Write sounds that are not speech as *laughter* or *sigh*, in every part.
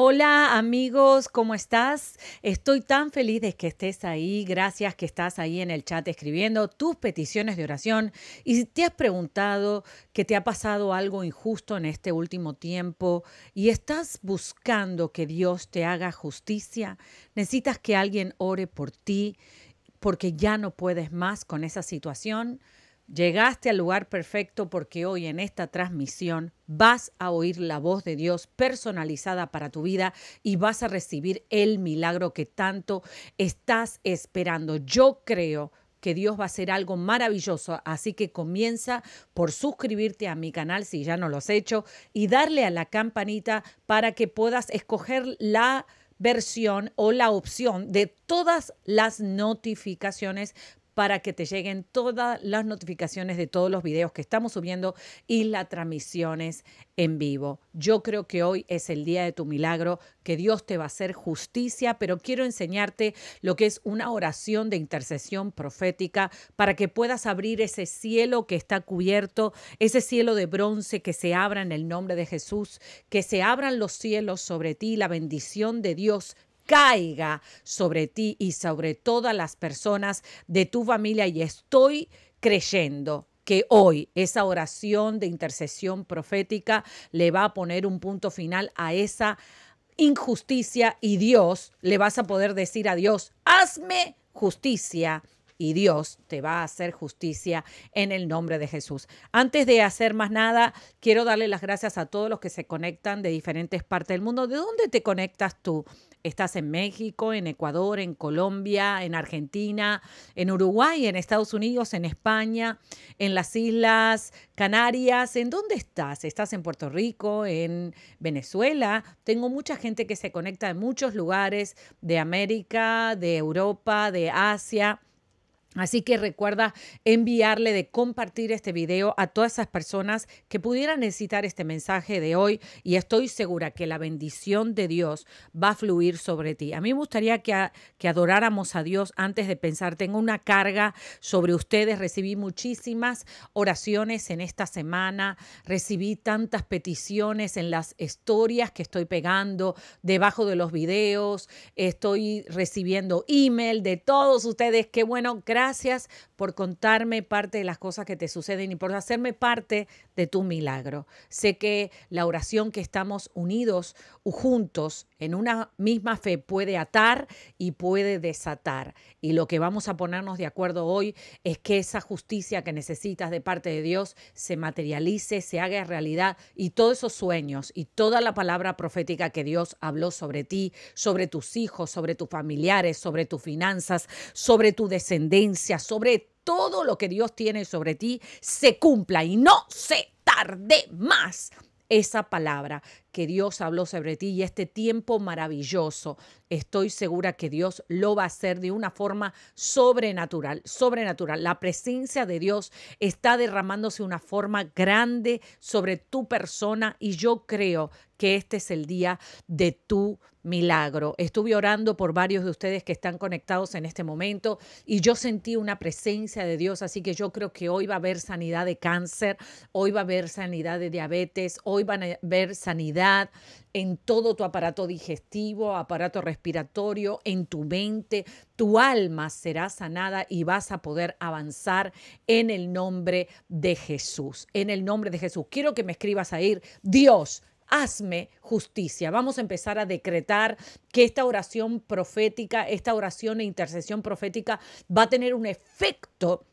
Hola amigos, ¿cómo estás? Estoy tan feliz de que estés ahí. Gracias que estás ahí en el chat escribiendo tus peticiones de oración. Y si te has preguntado que te ha pasado algo injusto en este último tiempo y estás buscando que Dios te haga justicia, necesitas que alguien ore por ti porque ya no puedes más con esa situación. Llegaste al lugar perfecto porque hoy en esta transmisión vas a oír la voz de Dios personalizada para tu vida y vas a recibir el milagro que tanto estás esperando. Yo creo que Dios va a hacer algo maravilloso. Así que comienza por suscribirte a mi canal si ya no lo has hecho y darle a la campanita para que puedas escoger la versión o la opción de todas las notificaciones para que te lleguen todas las notificaciones de todos los videos que estamos subiendo y las transmisiones en vivo. Yo creo que hoy es el día de tu milagro, que Dios te va a hacer justicia, pero quiero enseñarte lo que es una oración de intercesión profética para que puedas abrir ese cielo que está cubierto, ese cielo de bronce que se abra en el nombre de Jesús, que se abran los cielos sobre ti, la bendición de Dios caiga sobre ti y sobre todas las personas de tu familia. Y estoy creyendo que hoy esa oración de intercesión profética le va a poner un punto final a esa injusticia y Dios le vas a poder decir a Dios, hazme justicia y Dios te va a hacer justicia en el nombre de Jesús. Antes de hacer más nada, quiero darle las gracias a todos los que se conectan de diferentes partes del mundo. ¿De dónde te conectas tú? Estás en México, en Ecuador, en Colombia, en Argentina, en Uruguay, en Estados Unidos, en España, en las Islas Canarias. ¿En dónde estás? ¿Estás en Puerto Rico, en Venezuela? Tengo mucha gente que se conecta en muchos lugares, de América, de Europa, de Asia. Así que recuerda enviarle de compartir este video a todas esas personas que pudieran necesitar este mensaje de hoy y estoy segura que la bendición de Dios va a fluir sobre ti. A mí me gustaría que, adoráramos a Dios antes de pensar. Tengo una carga sobre ustedes, recibí muchísimas oraciones en esta semana, recibí tantas peticiones en las historias que estoy pegando debajo de los videos, estoy recibiendo email de todos ustedes. Qué bueno, gracias gracias por contarme parte de las cosas que te suceden y por hacerme parte de tu milagro. Sé que la oración que estamos unidos, juntos, en una misma fe puede atar y puede desatar. Y lo que vamos a ponernos de acuerdo hoy es que esa justicia que necesitas de parte de Dios se materialice, se haga realidad y todos esos sueños y toda la palabra profética que Dios habló sobre ti, sobre tus hijos, sobre tus familiares, sobre tus finanzas, sobre tu descendencia, sobre todo lo que Dios tiene sobre ti, se cumpla y no se tarde más esa palabra que Dios habló sobre ti y este tiempo maravilloso. Estoy segura que Dios lo va a hacer de una forma sobrenatural, sobrenatural. La presencia de Dios está derramándose de una forma grande sobre tu persona y yo creo que este es el día de tu milagro. Estuve orando por varios de ustedes que están conectados en este momento y yo sentí una presencia de Dios, así que yo creo que hoy va a haber sanidad de cáncer, hoy va a haber sanidad de diabetes, hoy van a haber sanidad en todo tu aparato digestivo, aparato respiratorio, en tu mente, tu alma será sanada y vas a poder avanzar en el nombre de Jesús, en el nombre de Jesús. Quiero que me escribas a ir, Dios hazme justicia. Vamos a empezar a decretar que esta oración profética, esta oración e intercesión profética va a tener un efecto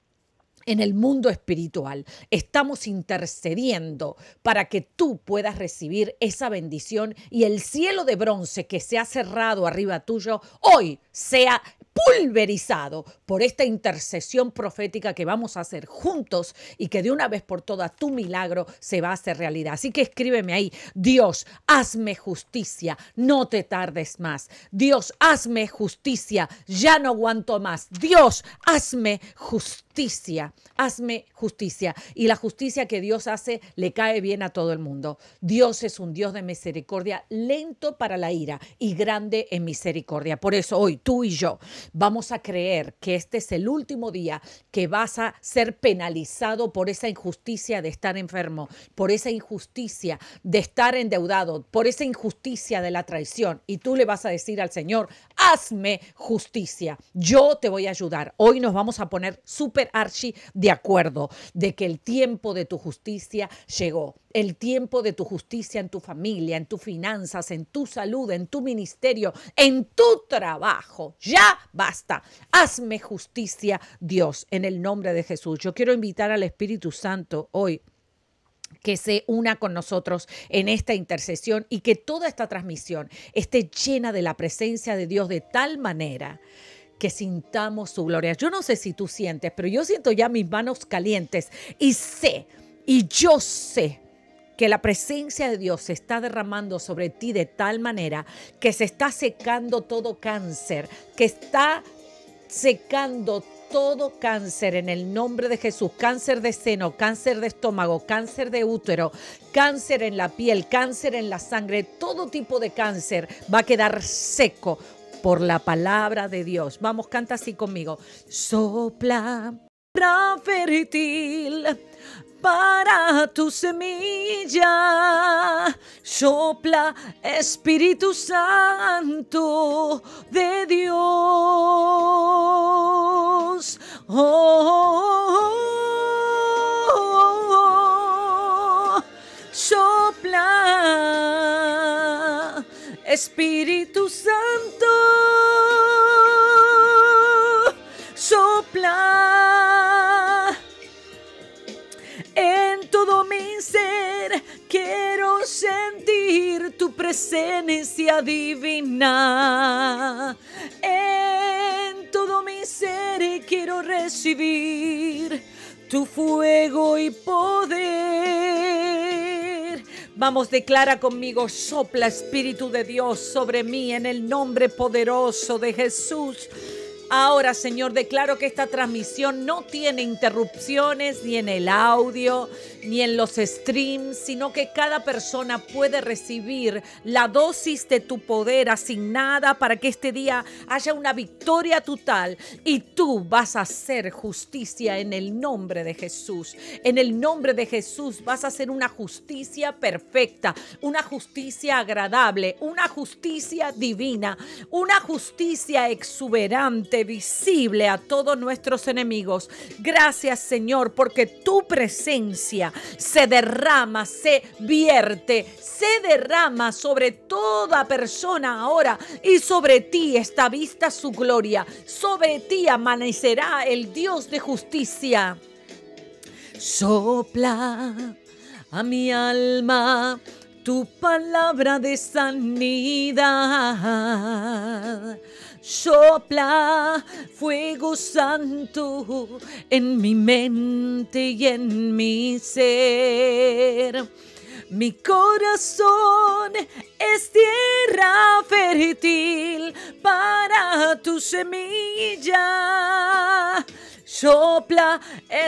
en el mundo espiritual. Estamos intercediendo para que tú puedas recibir esa bendición y el cielo de bronce que se ha cerrado arriba tuyo hoy sea pulverizado por esta intercesión profética que vamos a hacer juntos y que de una vez por todas tu milagro se va a hacer realidad. Así que escríbeme ahí, Dios, hazme justicia, no te tardes más. Dios, hazme justicia, ya no aguanto más. Dios, hazme justicia justicia, hazme justicia. Y la justicia que Dios hace le cae bien a todo el mundo. Dios es un Dios de misericordia, lento para la ira y grande en misericordia. Por eso hoy tú y yo vamos a creer que este es el último día que vas a ser penalizado por esa injusticia de estar enfermo, por esa injusticia de estar endeudado, por esa injusticia de la traición. Y tú le vas a decir al Señor, hazme justicia. Yo te voy a ayudar. Hoy nos vamos a poner súper Archie de acuerdo de que el tiempo de tu justicia llegó. El tiempo de tu justicia en tu familia, en tus finanzas, en tu salud, en tu ministerio, en tu trabajo. Ya basta. Hazme justicia, Dios, en el nombre de Jesús. Yo quiero invitar al Espíritu Santo hoy que se una con nosotros en esta intercesión y que toda esta transmisión esté llena de la presencia de Dios de tal manera que sintamos su gloria. Yo no sé si tú sientes, pero yo siento ya mis manos calientes y sé, y yo sé que la presencia de Dios se está derramando sobre ti de tal manera que se está secando todo cáncer, que está secando todo cáncer en el nombre de Jesús, cáncer de seno, cáncer de estómago, cáncer de útero, cáncer en la piel, cáncer en la sangre, todo tipo de cáncer va a quedar seco por la palabra de Dios. Vamos, canta así conmigo. Sopla fértil para tu semilla. Sopla Espíritu Santo de Dios. Oh, oh, oh, Sopla Espíritu Santo, sopla en todo mi ser. Quiero sentir tu presencia divina. En todo mi ser quiero recibir tu fuego y poder. Vamos, declara conmigo, sopla Espíritu de Dios sobre mí en el nombre poderoso de Jesús. Ahora, Señor, declaro que esta transmisión no tiene interrupciones ni en el audio, ni en los streams, sino que cada persona puede recibir la dosis de tu poder asignada para que este día haya una victoria total y tú vas a hacer justicia en el nombre de Jesús. En el nombre de Jesús vas a hacer una justicia perfecta, una justicia agradable, una justicia divina, una justicia exuberante visible a todos nuestros enemigos. Gracias Señor, porque tu presencia se derrama, se vierte, se derrama sobre toda persona ahora y sobre ti está vista su gloria. Sobre ti amanecerá el Dios de justicia. Sopla a mi alma tu palabra de sanidad. Sopla fuego santo en mi mente y en mi ser. Mi corazón es tierra fértil para tu semilla Sopla,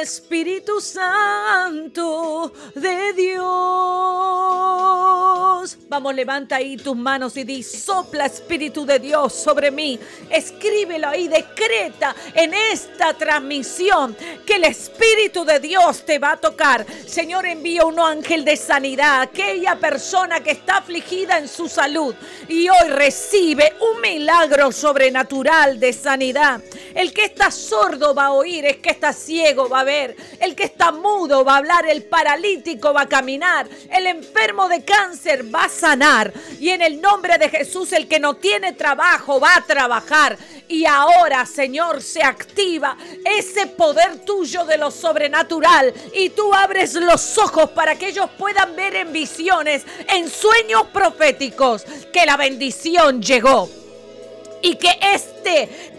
Espíritu Santo de Dios. Vamos, levanta ahí tus manos y di, sopla, Espíritu de Dios sobre mí. Escríbelo ahí, decreta en esta transmisión que el Espíritu de Dios te va a tocar. Señor, envía un ángel de sanidad a aquella persona que está afligida en su salud y hoy recibe un milagro sobrenatural de sanidad. El que está sordo va a oír, el que está ciego va a ver, el que está mudo va a hablar, el paralítico va a caminar, el enfermo de cáncer va a sanar. Y en el nombre de Jesús, el que no tiene trabajo va a trabajar. Y ahora, Señor, se activa ese poder tuyo de lo sobrenatural y tú abres los ojos para que ellos puedan ver en visiones, en sueños proféticos, que la bendición llegó y que es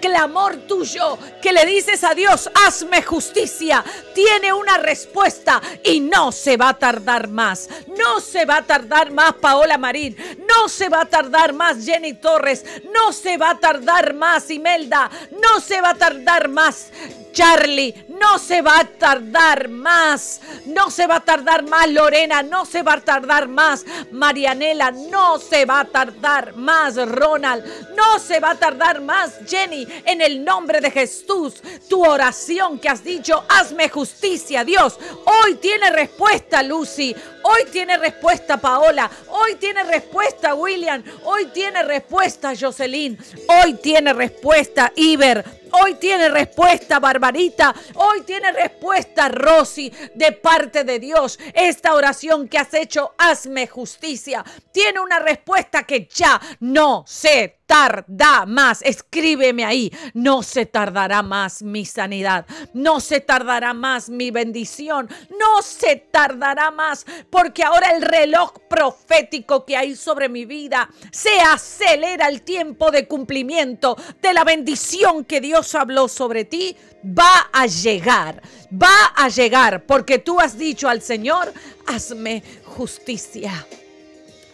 clamor tuyo que le dices a Dios, hazme justicia, tiene una respuesta y no se va a tardar más. No se va a tardar más Paola Marín, no se va a tardar más Jenny Torres, no se va a tardar más Imelda, no se va a tardar más Charlie, no se va a tardar más, no se va a tardar más Lorena, no se va a tardar más Marianela, no se va a tardar más Ronald, no se va a tardar más Jenny, en el nombre de Jesús. Tu oración que has dicho, hazme justicia, Dios. Hoy tiene respuesta, Lucy. Hoy tiene respuesta, Paola. Hoy tiene respuesta, William. Hoy tiene respuesta, Jocelyn. Hoy tiene respuesta, Iber. Hoy tiene respuesta, Barbarita. Hoy tiene respuesta, Rosy, de parte de Dios. Esta oración que has hecho, hazme justicia, tiene una respuesta que ya no se tarda más. Escríbeme ahí. No se tardará más mi sanidad. No se tardará más mi bendición. No se tardará más porque ahora el reloj profético que hay sobre mi vida se acelera el tiempo de cumplimiento de la bendición que Dios habló sobre ti va a llegar, va a llegar, porque tú has dicho al Señor, hazme justicia.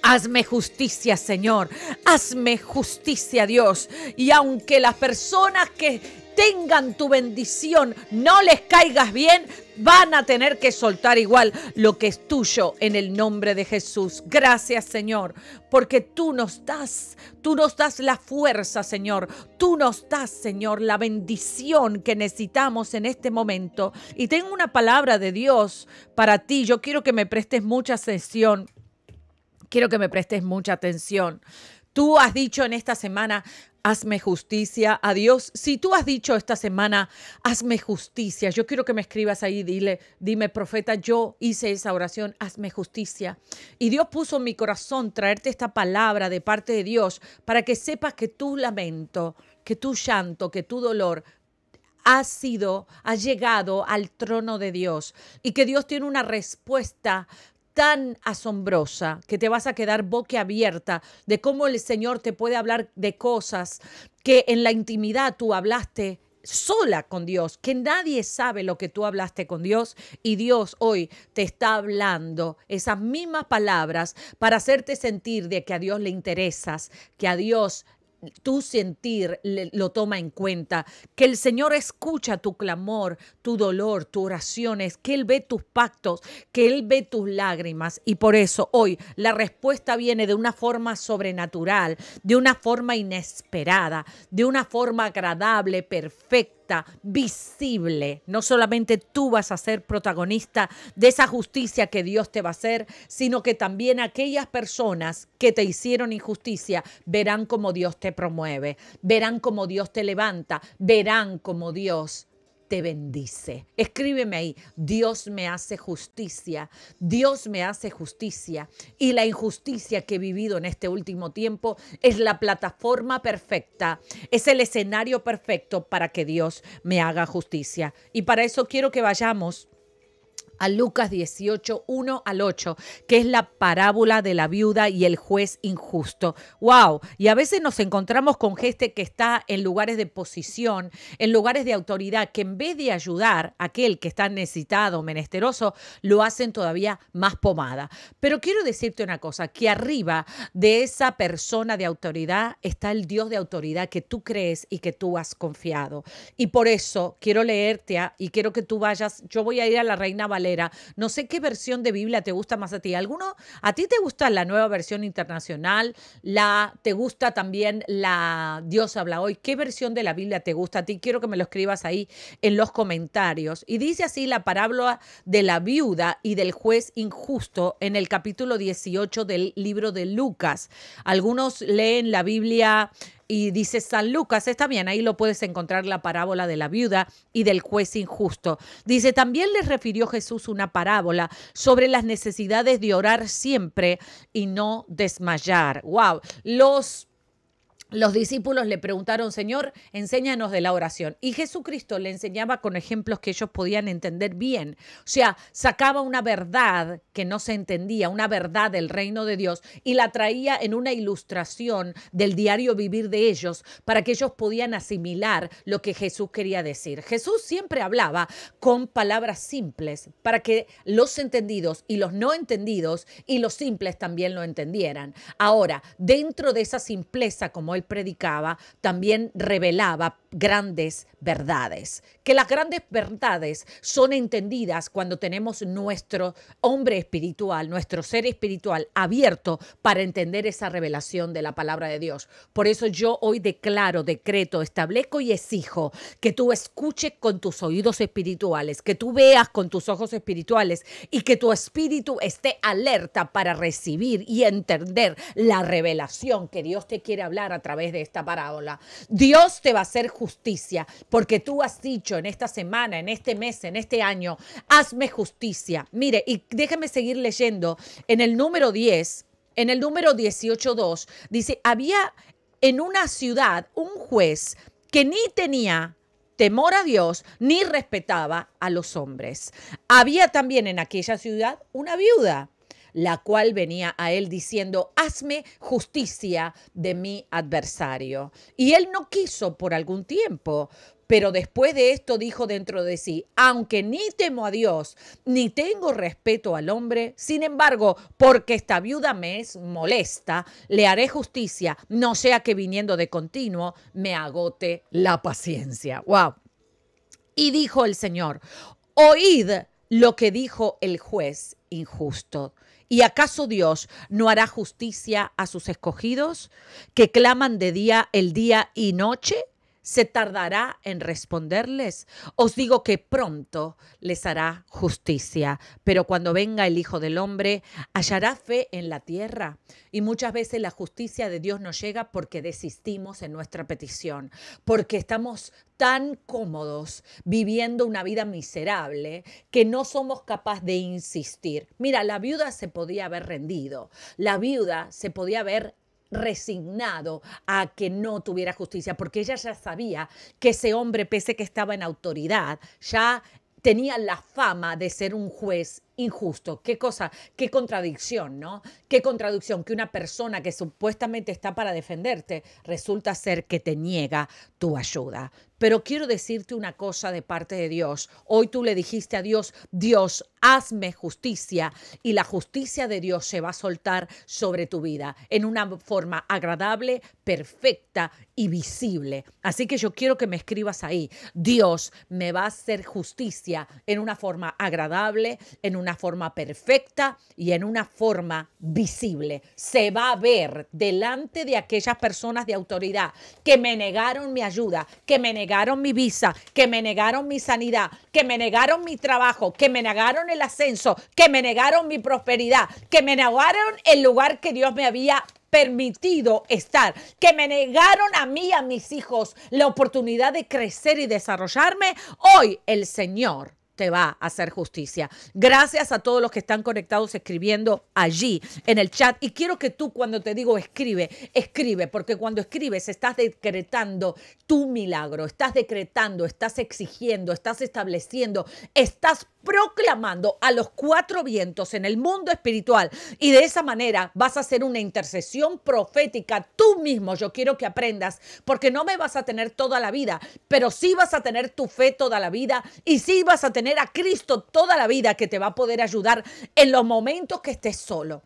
Hazme justicia, Señor. Hazme justicia, Dios. Y aunque las personas que tengan tu bendición, no les caigas bien, van a tener que soltar igual lo que es tuyo en el nombre de Jesús. Gracias, Señor, porque tú nos das, tú nos das la fuerza, Señor. Tú nos das, Señor, la bendición que necesitamos en este momento. Y tengo una palabra de Dios para ti. Yo quiero que me prestes mucha atención. Quiero que me prestes mucha atención. Tú has dicho en esta semana, hazme justicia a Dios. Si tú has dicho esta semana, hazme justicia, yo quiero que me escribas ahí, dile, dime, profeta, yo hice esa oración, hazme justicia. Y Dios puso en mi corazón traerte esta palabra de parte de Dios para que sepas que tu lamento, que tu llanto, que tu dolor ha sido, ha llegado al trono de Dios y que Dios tiene una respuesta tan asombrosa que te vas a quedar abierta de cómo el Señor te puede hablar de cosas que en la intimidad tú hablaste sola con Dios, que nadie sabe lo que tú hablaste con Dios y Dios hoy te está hablando esas mismas palabras para hacerte sentir de que a Dios le interesas, que a Dios tu sentir lo toma en cuenta, que el Señor escucha tu clamor, tu dolor, tus oraciones, que Él ve tus pactos, que Él ve tus lágrimas. Y por eso hoy la respuesta viene de una forma sobrenatural, de una forma inesperada, de una forma agradable, perfecta visible. No solamente tú vas a ser protagonista de esa justicia que Dios te va a hacer, sino que también aquellas personas que te hicieron injusticia verán cómo Dios te promueve, verán cómo Dios te levanta, verán cómo Dios te bendice. Escríbeme ahí, Dios me hace justicia, Dios me hace justicia. Y la injusticia que he vivido en este último tiempo es la plataforma perfecta, es el escenario perfecto para que Dios me haga justicia. Y para eso quiero que vayamos a Lucas 18, 1 al 8, que es la parábola de la viuda y el juez injusto. ¡Wow! Y a veces nos encontramos con gente que está en lugares de posición, en lugares de autoridad, que en vez de ayudar a aquel que está necesitado, menesteroso, lo hacen todavía más pomada. Pero quiero decirte una cosa, que arriba de esa persona de autoridad está el Dios de autoridad que tú crees y que tú has confiado. Y por eso quiero leerte y quiero que tú vayas, yo voy a ir a la Reina Valeria, no sé qué versión de Biblia te gusta más a ti. ¿Alguno? ¿A ti te gusta la nueva versión internacional? La, ¿Te gusta también la Dios habla hoy? ¿Qué versión de la Biblia te gusta a ti? Quiero que me lo escribas ahí en los comentarios. Y dice así la parábola de la viuda y del juez injusto en el capítulo 18 del libro de Lucas. Algunos leen la Biblia y dice San Lucas, está bien, ahí lo puedes encontrar la parábola de la viuda y del juez injusto. Dice, también le refirió Jesús una parábola sobre las necesidades de orar siempre y no desmayar. Wow, los los discípulos le preguntaron, Señor, enséñanos de la oración. Y Jesucristo le enseñaba con ejemplos que ellos podían entender bien. O sea, sacaba una verdad que no se entendía, una verdad del reino de Dios, y la traía en una ilustración del diario vivir de ellos para que ellos podían asimilar lo que Jesús quería decir. Jesús siempre hablaba con palabras simples para que los entendidos y los no entendidos y los simples también lo entendieran. Ahora, dentro de esa simpleza, como él predicaba también revelaba grandes verdades, que las grandes verdades son entendidas cuando tenemos nuestro hombre espiritual, nuestro ser espiritual abierto para entender esa revelación de la palabra de Dios. Por eso yo hoy declaro, decreto, establezco y exijo que tú escuches con tus oídos espirituales, que tú veas con tus ojos espirituales y que tu espíritu esté alerta para recibir y entender la revelación que Dios te quiere hablar a través través de esta parábola. Dios te va a hacer justicia porque tú has dicho en esta semana, en este mes, en este año, hazme justicia. Mire, y déjeme seguir leyendo en el número 10. En el número 18.2 dice, había en una ciudad un juez que ni tenía temor a Dios ni respetaba a los hombres. Había también en aquella ciudad una viuda la cual venía a él diciendo, hazme justicia de mi adversario. Y él no quiso por algún tiempo, pero después de esto dijo dentro de sí, aunque ni temo a Dios, ni tengo respeto al hombre, sin embargo, porque esta viuda me es molesta, le haré justicia, no sea que viniendo de continuo me agote la paciencia. Wow. Y dijo el Señor, oíd lo que dijo el juez injusto. ¿Y acaso Dios no hará justicia a sus escogidos que claman de día el día y noche? se tardará en responderles? Os digo que pronto les hará justicia, pero cuando venga el Hijo del Hombre, hallará fe en la tierra. Y muchas veces la justicia de Dios no llega porque desistimos en nuestra petición, porque estamos tan cómodos viviendo una vida miserable que no somos capaces de insistir. Mira, la viuda se podía haber rendido, la viuda se podía haber resignado a que no tuviera justicia, porque ella ya sabía que ese hombre, pese que estaba en autoridad, ya tenía la fama de ser un juez injusto, qué cosa, qué contradicción, ¿no? Qué contradicción que una persona que supuestamente está para defenderte resulta ser que te niega tu ayuda. Pero quiero decirte una cosa de parte de Dios. Hoy tú le dijiste a Dios, Dios, hazme justicia y la justicia de Dios se va a soltar sobre tu vida en una forma agradable, perfecta y visible. Así que yo quiero que me escribas ahí, Dios me va a hacer justicia en una forma agradable, en una una forma perfecta y en una forma visible. Se va a ver delante de aquellas personas de autoridad que me negaron mi ayuda, que me negaron mi visa, que me negaron mi sanidad, que me negaron mi trabajo, que me negaron el ascenso, que me negaron mi prosperidad, que me negaron el lugar que Dios me había permitido estar, que me negaron a mí, a mis hijos, la oportunidad de crecer y desarrollarme, hoy el Señor te va a hacer justicia. Gracias a todos los que están conectados escribiendo allí en el chat. Y quiero que tú cuando te digo escribe, escribe, porque cuando escribes estás decretando tu milagro, estás decretando, estás exigiendo, estás estableciendo, estás proclamando a los cuatro vientos en el mundo espiritual. Y de esa manera vas a hacer una intercesión profética tú mismo. Yo quiero que aprendas, porque no me vas a tener toda la vida, pero sí vas a tener tu fe toda la vida y sí vas a tener a Cristo toda la vida que te va a poder ayudar en los momentos que estés solo.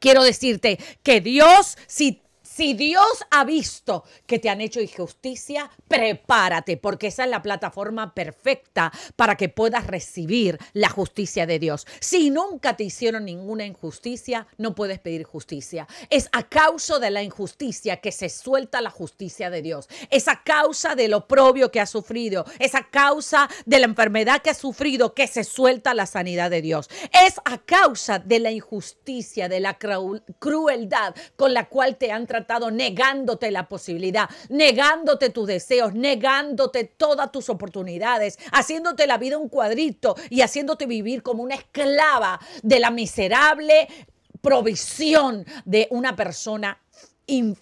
Quiero decirte que Dios, si si Dios ha visto que te han hecho injusticia, prepárate, porque esa es la plataforma perfecta para que puedas recibir la justicia de Dios. Si nunca te hicieron ninguna injusticia, no puedes pedir justicia. Es a causa de la injusticia que se suelta la justicia de Dios. Es a causa del oprobio que has sufrido. Es a causa de la enfermedad que has sufrido que se suelta la sanidad de Dios. Es a causa de la injusticia, de la crueldad con la cual te han tratado negándote la posibilidad, negándote tus deseos, negándote todas tus oportunidades, haciéndote la vida un cuadrito y haciéndote vivir como una esclava de la miserable provisión de una persona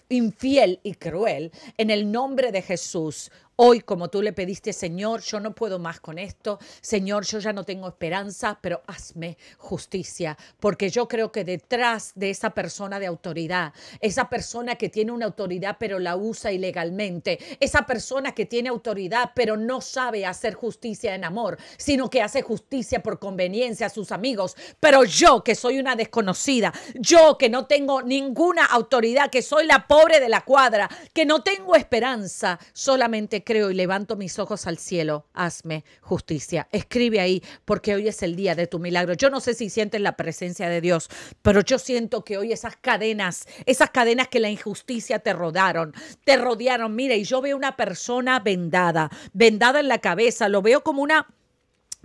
infiel y cruel. En el nombre de Jesús, Hoy, como tú le pediste, Señor, yo no puedo más con esto. Señor, yo ya no tengo esperanza, pero hazme justicia, porque yo creo que detrás de esa persona de autoridad, esa persona que tiene una autoridad pero la usa ilegalmente, esa persona que tiene autoridad pero no sabe hacer justicia en amor, sino que hace justicia por conveniencia a sus amigos, pero yo que soy una desconocida, yo que no tengo ninguna autoridad, que soy la pobre de la cuadra, que no tengo esperanza, solamente creo y levanto mis ojos al cielo, hazme justicia. Escribe ahí, porque hoy es el día de tu milagro. Yo no sé si sientes la presencia de Dios, pero yo siento que hoy esas cadenas, esas cadenas que la injusticia te rodaron, te rodearon. Mira, y yo veo una persona vendada, vendada en la cabeza, lo veo como una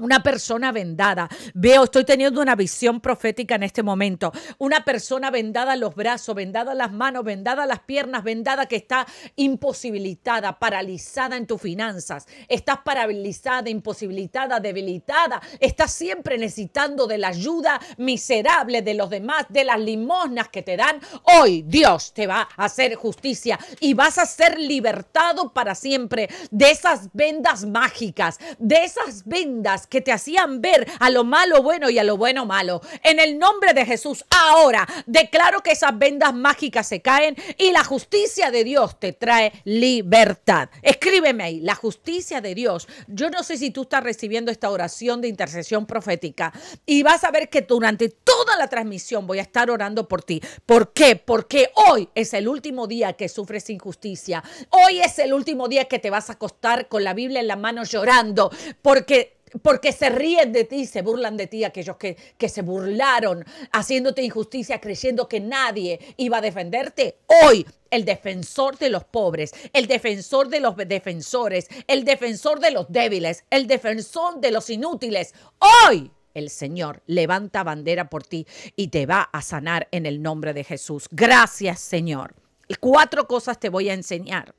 una persona vendada. Veo, estoy teniendo una visión profética en este momento. Una persona vendada los brazos, vendada las manos, vendada las piernas, vendada que está imposibilitada, paralizada en tus finanzas. Estás paralizada, imposibilitada, debilitada. Estás siempre necesitando de la ayuda miserable de los demás, de las limosnas que te dan. Hoy Dios te va a hacer justicia y vas a ser libertado para siempre de esas vendas mágicas, de esas vendas que te hacían ver a lo malo bueno y a lo bueno malo. En el nombre de Jesús, ahora declaro que esas vendas mágicas se caen y la justicia de Dios te trae libertad. Escríbeme ahí, la justicia de Dios. Yo no sé si tú estás recibiendo esta oración de intercesión profética y vas a ver que durante toda la transmisión voy a estar orando por ti. ¿Por qué? Porque hoy es el último día que sufres injusticia. Hoy es el último día que te vas a acostar con la Biblia en la mano llorando porque porque se ríen de ti, se burlan de ti aquellos que, se burlaron haciéndote injusticia, creyendo que nadie iba a defenderte. Hoy el defensor de los pobres, el defensor de los defensores, el defensor de los débiles, el defensor de los inútiles. Hoy el Señor levanta bandera por ti y te va a sanar en el nombre de Jesús. Gracias Señor. Y cuatro cosas te voy a enseñar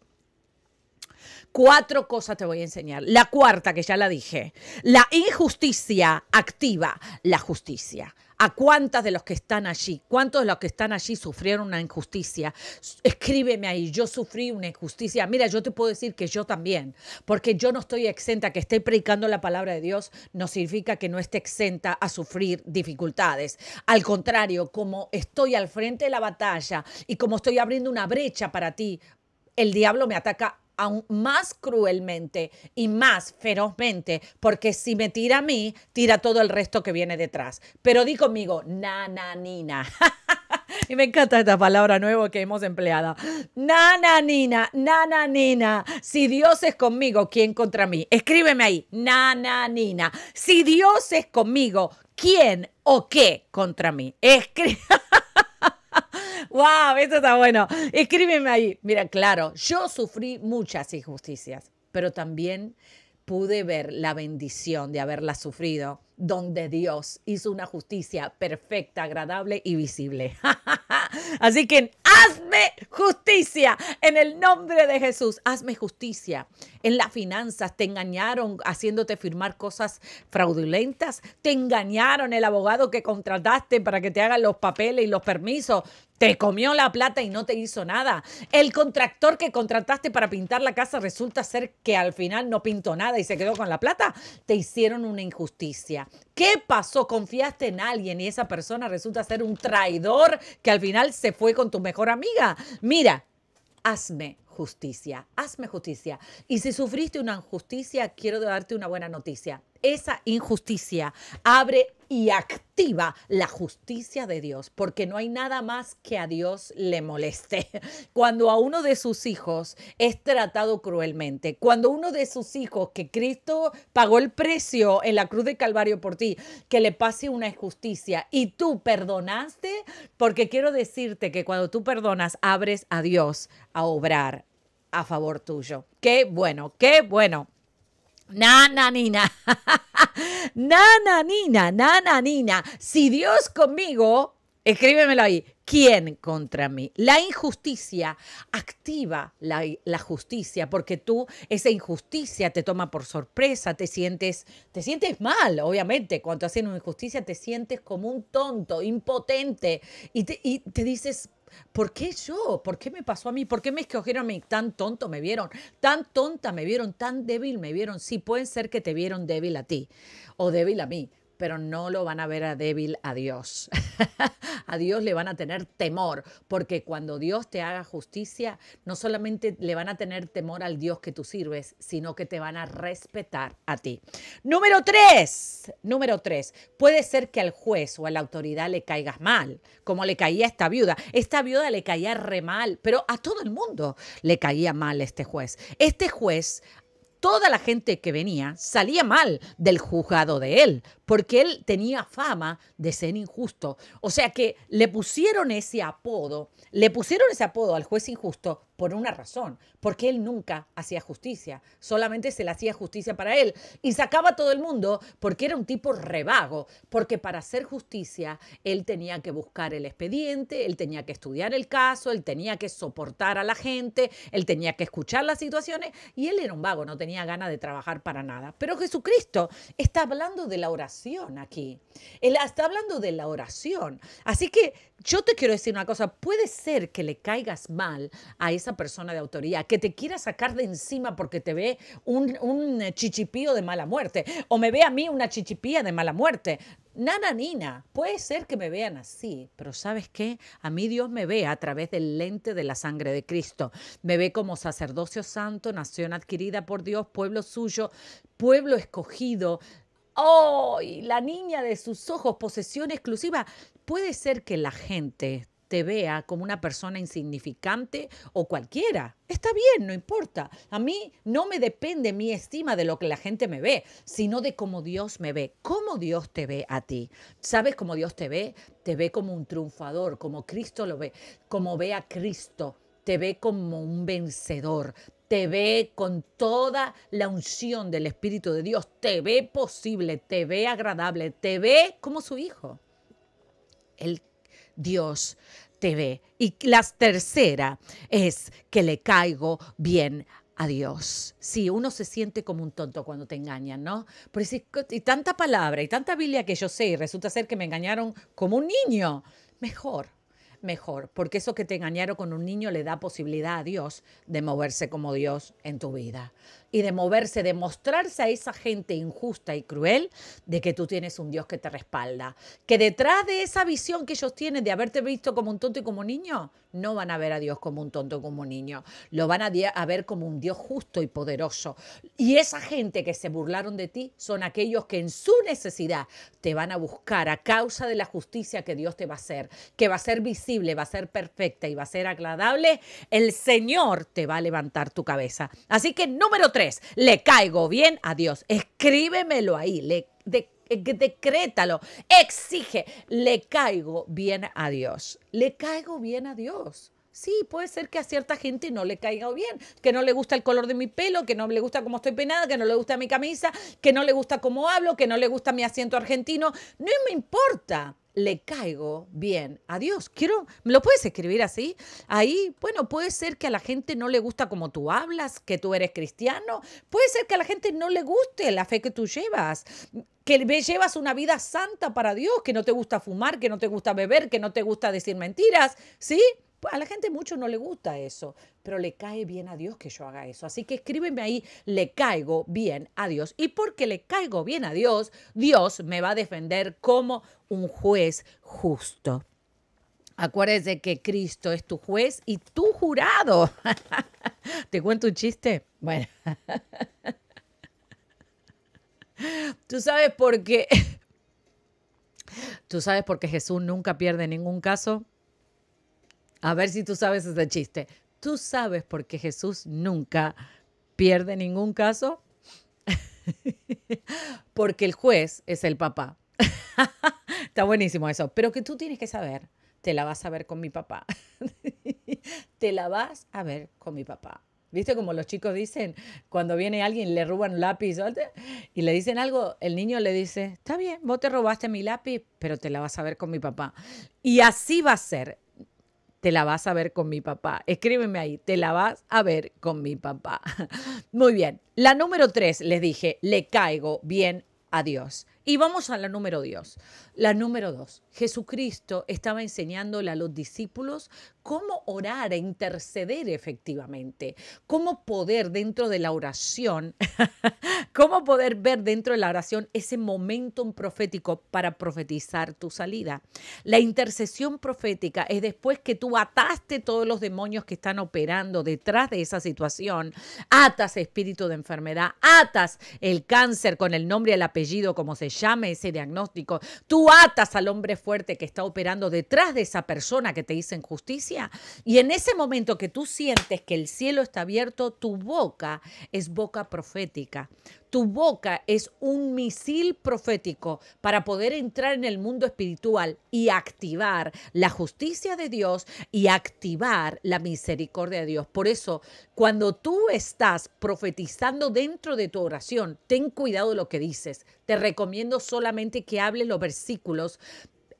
Cuatro cosas te voy a enseñar. La cuarta, que ya la dije, la injusticia activa la justicia. ¿A cuántas de los que están allí? ¿Cuántos de los que están allí sufrieron una injusticia? Escríbeme ahí, yo sufrí una injusticia. Mira, yo te puedo decir que yo también, porque yo no estoy exenta, que esté predicando la palabra de Dios no significa que no esté exenta a sufrir dificultades. Al contrario, como estoy al frente de la batalla y como estoy abriendo una brecha para ti, el diablo me ataca aún más cruelmente y más ferozmente, porque si me tira a mí, tira todo el resto que viene detrás. Pero di conmigo, nananina. *laughs* y me encanta esta palabra nueva que hemos empleado. Nananina, nananina. Si Dios es conmigo, ¿quién contra mí? Escríbeme ahí, nananina. Si Dios es conmigo, ¿quién o qué contra mí? Escríbeme. *laughs* ¡Wow! Esto está bueno. Escríbeme ahí. Mira, claro, yo sufrí muchas injusticias, pero también pude ver la bendición de haberla sufrido, donde Dios hizo una justicia perfecta, agradable y visible. *laughs* Así que hazme justicia en el nombre de Jesús. Hazme justicia. En las finanzas te engañaron haciéndote firmar cosas fraudulentas. Te engañaron el abogado que contrataste para que te hagan los papeles y los permisos. Te comió la plata y no te hizo nada. El contractor que contrataste para pintar la casa resulta ser que al final no pintó nada y se quedó con la plata. Te hicieron una injusticia. ¿Qué pasó? Confiaste en alguien y esa persona resulta ser un traidor que al final se fue con tu mejor amiga. Mira, hazme justicia, hazme justicia. Y si sufriste una injusticia, quiero darte una buena noticia esa injusticia, abre y activa la justicia de Dios, porque no hay nada más que a Dios le moleste. *laughs* Cuando a uno de sus hijos es tratado cruelmente, cuando uno de sus hijos, que Cristo pagó el precio en la cruz de Calvario por ti, que le pase una injusticia y tú perdonaste, porque quiero decirte que cuando tú perdonas, abres a Dios a obrar a favor tuyo. Qué bueno, qué bueno. Nana Nina, *laughs* Nana Nina, Nana Nina, si Dios conmigo, escríbemelo ahí, ¿quién contra mí? La injusticia activa la, justicia, porque tú esa injusticia te toma por sorpresa, te sientes, te sientes mal, obviamente, cuando hacen una injusticia te sientes como un tonto, impotente, y y te dices, ¿por qué yo? ¿Por qué me pasó a mí? ¿Por qué me escogieron a mí? Tan tonto me vieron, tan tonta me vieron, tan débil me vieron. Sí, pueden ser que te vieron débil a ti o débil a mí, pero no lo van a ver a débil a Dios. *laughs* a Dios le van a tener temor, porque cuando Dios te haga justicia, no solamente le van a tener temor al Dios que tú sirves, sino que te van a respetar a ti. Número tres, número tres, puede ser que al juez o a la autoridad le caigas mal, como le caía a esta viuda. Esta viuda le caía re mal, pero a todo el mundo le caía mal este juez. Este juez toda la gente que venía salía mal del juzgado de él, porque él tenía fama de ser injusto. O sea que le pusieron ese apodo, le pusieron ese apodo al juez injusto por una razón, porque él nunca hacía justicia, solamente se le hacía justicia para él y sacaba a todo el mundo porque era un tipo revago, porque para hacer justicia él tenía que buscar el expediente, él tenía que estudiar el caso, él tenía que soportar a la gente, él tenía que escuchar las situaciones y él era un vago, no tenía ganas de trabajar para nada. Pero Jesucristo está hablando de la oración aquí, él está hablando de la oración. Así que yo te quiero decir una cosa, puede ser que le caigas mal a esa persona de autoría, que te quiera sacar de encima porque te ve un, eh, chichipío de mala muerte o me ve a mí una chichipía de mala muerte. Nana Nina, puede ser que me vean así, pero ¿sabes qué? A mí Dios me ve a través del lente de la sangre de Cristo. Me ve como sacerdocio santo, nación adquirida por Dios, pueblo suyo, pueblo escogido. ¡Oh! la niña de sus ojos, posesión exclusiva. Puede ser que la gente te vea como una persona insignificante o cualquiera. Está bien, no importa. A mí no me depende mi estima de lo que la gente me ve, sino de cómo Dios me ve, cómo Dios te ve a ti. ¿Sabes cómo Dios te ve? Te ve como un triunfador, como Cristo lo ve, como ve a Cristo. Te ve como un vencedor, te ve con toda la unción del Espíritu de Dios, te ve posible, te ve agradable, te ve como su hijo. el Dios te ve. Y la tercera es que le caigo bien a Dios. Sí, uno se siente como un tonto cuando te engañan, ¿no? Pero si, y tanta palabra y tanta Biblia que yo sé y resulta ser que me engañaron como un niño, mejor mejor, porque eso que te engañaron con un niño le da posibilidad a Dios de moverse como Dios en tu vida y de moverse, de mostrarse a esa gente injusta y cruel de que tú tienes un Dios que te respalda. Que detrás de esa visión que ellos tienen de haberte visto como un tonto y como un niño, no van a ver a Dios como un tonto y como un niño. Lo van a, ver como un Dios justo y poderoso. Y esa gente que se burlaron de ti son aquellos que en su necesidad te van a buscar a causa de la justicia que Dios te va a hacer, que va a ser visible, va a ser perfecta y va a ser agradable. El Señor te va a levantar tu cabeza. Así que número tres le caigo bien a Dios. Escríbemelo ahí, le, eh, decrétalo, exige, le caigo bien a Dios. Le caigo bien a Dios. Sí, puede ser que a cierta gente no le caiga bien, que no le gusta el color de mi pelo, que no le gusta cómo estoy peinada, que no le gusta mi camisa, que no le gusta cómo hablo, que no le gusta mi asiento argentino. No me importa le caigo bien a Dios. Quiero, ¿me lo puedes escribir así? Ahí, bueno, puede ser que a la gente no le gusta como tú hablas, que tú eres cristiano, puede ser que a la gente no le guste la fe que tú llevas, que llevas una vida santa para Dios, que no te gusta fumar, que no te gusta beber, que no te gusta decir mentiras, ¿sí? A la gente mucho no le gusta eso pero le cae bien a Dios que yo haga eso. Así que escríbeme ahí, le caigo bien a Dios. Y porque le caigo bien a Dios, Dios me va a defender como un juez justo. Acuérdese que Cristo es tu juez y tu jurado. *laughs* ¿Te cuento un chiste? Bueno. *laughs* Tú sabes por qué. *laughs* Tú sabes por qué Jesús nunca pierde ningún caso. A ver si tú sabes ese chiste. ¿Tú sabes por qué Jesús nunca pierde ningún caso? *laughs* Porque el juez es el papá. *laughs* Está buenísimo eso. Pero que tú tienes que saber, te la vas a ver con mi papá. *laughs* te la vas a ver con mi papá. ¿Viste como los chicos dicen, cuando viene alguien, le roban un lápiz y le dicen algo, el niño le dice, está bien, vos te robaste mi lápiz, pero te la vas a ver con mi papá. Y así va a ser te la vas a ver con mi papá. Escríbeme ahí, te la vas a ver con mi papá. *laughs* Muy bien, la número tres, les dije, le caigo bien a Dios. Y vamos a la número dos. La número dos, Jesucristo estaba enseñándole a los discípulos cómo orar e interceder efectivamente, cómo poder dentro de la oración, *laughs* cómo poder ver dentro de la oración ese momento profético para profetizar tu salida. La intercesión profética es después que tú ataste todos los demonios que están operando detrás de esa situación, atas espíritu de enfermedad, atas el cáncer con el nombre y el apellido como se llame ese diagnóstico, tú atas al hombre fuerte que está operando detrás de esa persona que te hizo injusticia. Y en ese momento que tú sientes que el cielo está abierto, tu boca es boca profética. Tu boca es un misil profético para poder entrar en el mundo espiritual y activar la justicia de Dios y activar la misericordia de Dios. Por eso, cuando tú estás profetizando dentro de tu oración, ten cuidado de lo que dices. Te recomiendo solamente que hables los versículos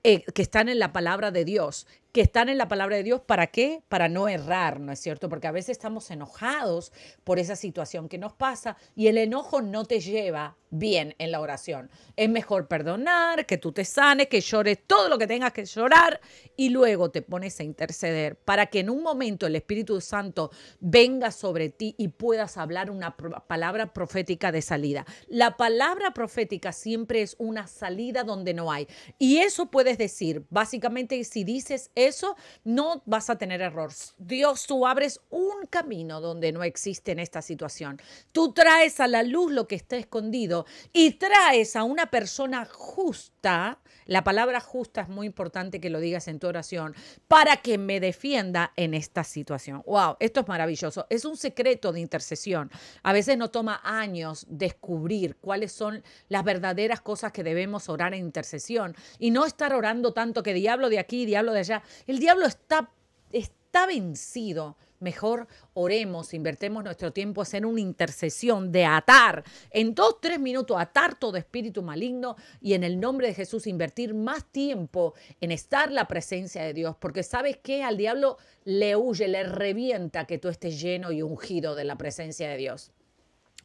eh, que están en la palabra de Dios, que están en la palabra de Dios. ¿Para qué? Para no errar, ¿no es cierto? Porque a veces estamos enojados por esa situación que nos pasa y el enojo no te lleva bien en la oración. Es mejor perdonar, que tú te sanes, que llores todo lo que tengas que llorar y luego te pones a interceder para que en un momento el Espíritu Santo venga sobre ti y puedas hablar una palabra profética de salida. La palabra profética siempre es una salida donde no hay. Y eso puedes decir, básicamente si dices eso, no vas a tener error. Dios, tú abres un camino donde no existe en esta situación. Tú traes a la luz lo que está escondido y traes a una persona justa, la palabra justa es muy importante que lo digas en tu oración, para que me defienda en esta situación. Wow, esto es maravilloso. Es un secreto de intercesión. A veces no toma años descubrir cuáles son las verdaderas cosas que debemos orar en intercesión y no estar orando tanto que diablo de aquí, diablo de allá. El diablo está, está vencido mejor oremos, invertemos nuestro tiempo en una intercesión de atar, en dos, tres minutos, atar todo espíritu maligno y en el nombre de Jesús invertir más tiempo en estar la presencia de Dios, porque sabes que al diablo le huye, le revienta que tú estés lleno y ungido de la presencia de Dios.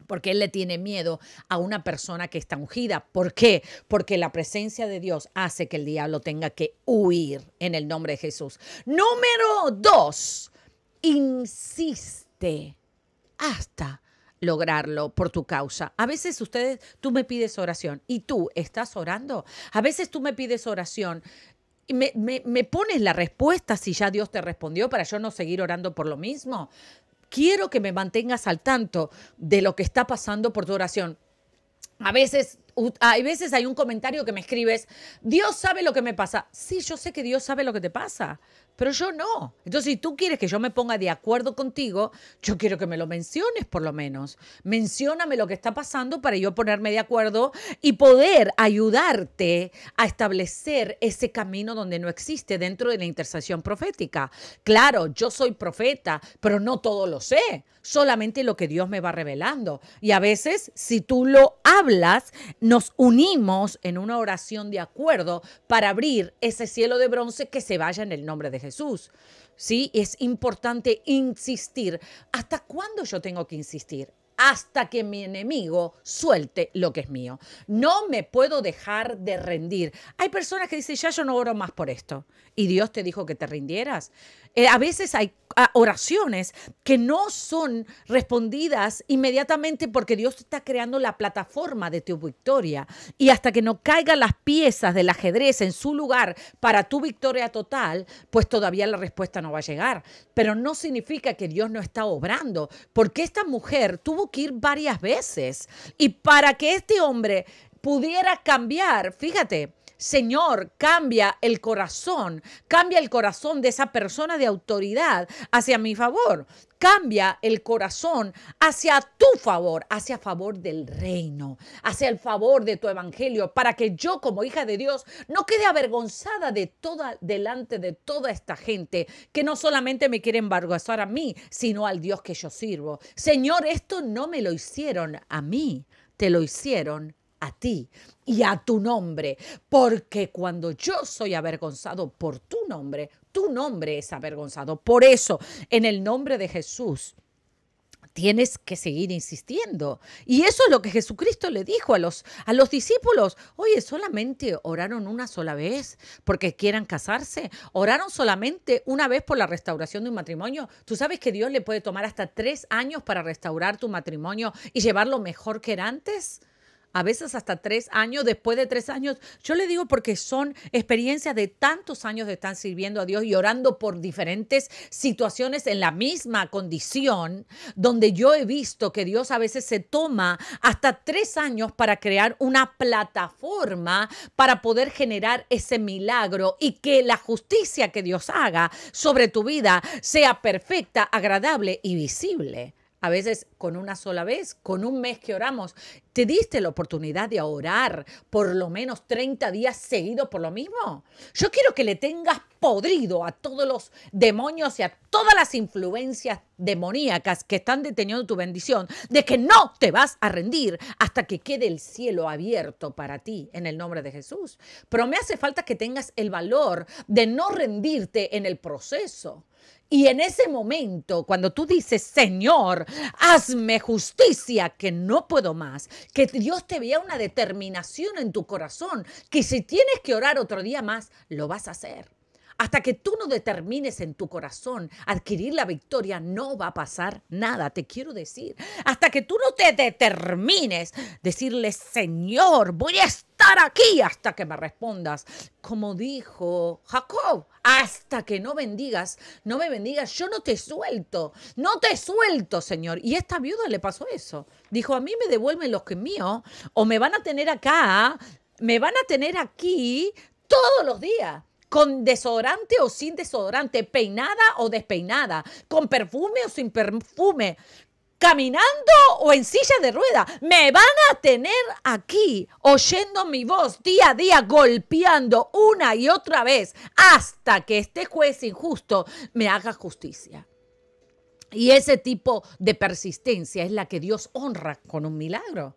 Porque él le tiene miedo a una persona que está ungida. ¿Por qué? Porque la presencia de Dios hace que el diablo tenga que huir en el nombre de Jesús. Número dos, insiste hasta lograrlo por tu causa. A veces ustedes, tú me pides oración y tú estás orando. A veces tú me pides oración y me, pones la respuesta si ya Dios te respondió para yo no seguir orando por lo mismo. Quiero que me mantengas al tanto de lo que está pasando por tu oración. A veces, hay veces hay un comentario que me escribes, Dios sabe lo que me pasa. Sí, yo sé que Dios sabe lo que te pasa. Pero yo no. Entonces, si tú quieres que yo me ponga de acuerdo contigo, yo quiero que me lo menciones por lo menos. Mencióname lo que está pasando para yo ponerme de acuerdo y poder ayudarte a establecer ese camino donde no existe dentro de la intercesión profética. Claro, yo soy profeta, pero no todo lo sé solamente lo que Dios me va revelando. Y a veces, si tú lo hablas, nos unimos en una oración de acuerdo para abrir ese cielo de bronce que se vaya en el nombre de Jesús. ¿Sí? Es importante insistir. ¿Hasta cuándo yo tengo que insistir? hasta que mi enemigo suelte lo que es mío. No me puedo dejar de rendir. Hay personas que dicen, ya yo no oro más por esto. Y Dios te dijo que te rindieras. Eh, a veces hay oraciones que no son respondidas inmediatamente porque Dios está creando la plataforma de tu victoria. Y hasta que no caigan las piezas del ajedrez en su lugar para tu victoria total, pues todavía la respuesta no va a llegar. Pero no significa que Dios no está obrando, porque esta mujer tuvo que ir varias veces. Y para que este hombre pudiera cambiar, fíjate, Señor, cambia el corazón, cambia el corazón de esa persona de autoridad hacia mi favor, cambia el corazón hacia tu favor, hacia favor del reino, hacia el favor de tu evangelio, para que yo como hija de Dios no quede avergonzada de toda delante de toda esta gente que no solamente me quiere embargazar a mí, sino al Dios que yo sirvo. Señor, esto no me lo hicieron a mí, te lo hicieron a ti y a tu nombre, porque cuando yo soy avergonzado por tu nombre, tu nombre es avergonzado. Por eso, en el nombre de Jesús, tienes que seguir insistiendo. Y eso es lo que Jesucristo le dijo a los, a los discípulos. Oye, solamente oraron una sola vez porque quieran casarse. Oraron solamente una vez por la restauración de un matrimonio. Tú sabes que Dios le puede tomar hasta tres años para restaurar tu matrimonio y llevarlo mejor que era antes a veces hasta tres años, después de tres años. Yo le digo porque son experiencias de tantos años de estar sirviendo a Dios y orando por diferentes situaciones en la misma condición, donde yo he visto que Dios a veces se toma hasta tres años para crear una plataforma para poder generar ese milagro y que la justicia que Dios haga sobre tu vida sea perfecta, agradable y visible a veces con una sola vez, con un mes que oramos. ¿Te diste la oportunidad de orar por lo menos 30 días seguidos por lo mismo? Yo quiero que le tengas podrido a todos los demonios y a todas las influencias demoníacas que están deteniendo tu bendición, de que no te vas a rendir hasta que quede el cielo abierto para ti en el nombre de Jesús. Pero me hace falta que tengas el valor de no rendirte en el proceso. Y en ese momento, cuando tú dices, Señor, hazme justicia, que no puedo más, que Dios te vea una determinación en tu corazón, que si tienes que orar otro día más, lo vas a hacer. Hasta que tú no determines en tu corazón adquirir la victoria, no va a pasar nada, te quiero decir. Hasta que tú no te determines decirle, Señor, voy a estar aquí hasta que me respondas. Como dijo Jacob, hasta que no bendigas, no me bendigas, yo no te suelto, no te suelto, Señor. Y a esta viuda le pasó eso. Dijo, a mí me devuelven los que es mío, o me van a tener acá, me van a tener aquí todos los días con desodorante o sin desodorante, peinada o despeinada, con perfume o sin perfume, caminando o en silla de rueda. Me van a tener aquí oyendo mi voz día a día, golpeando una y otra vez, hasta que este juez injusto me haga justicia. Y ese tipo de persistencia es la que Dios honra con un milagro.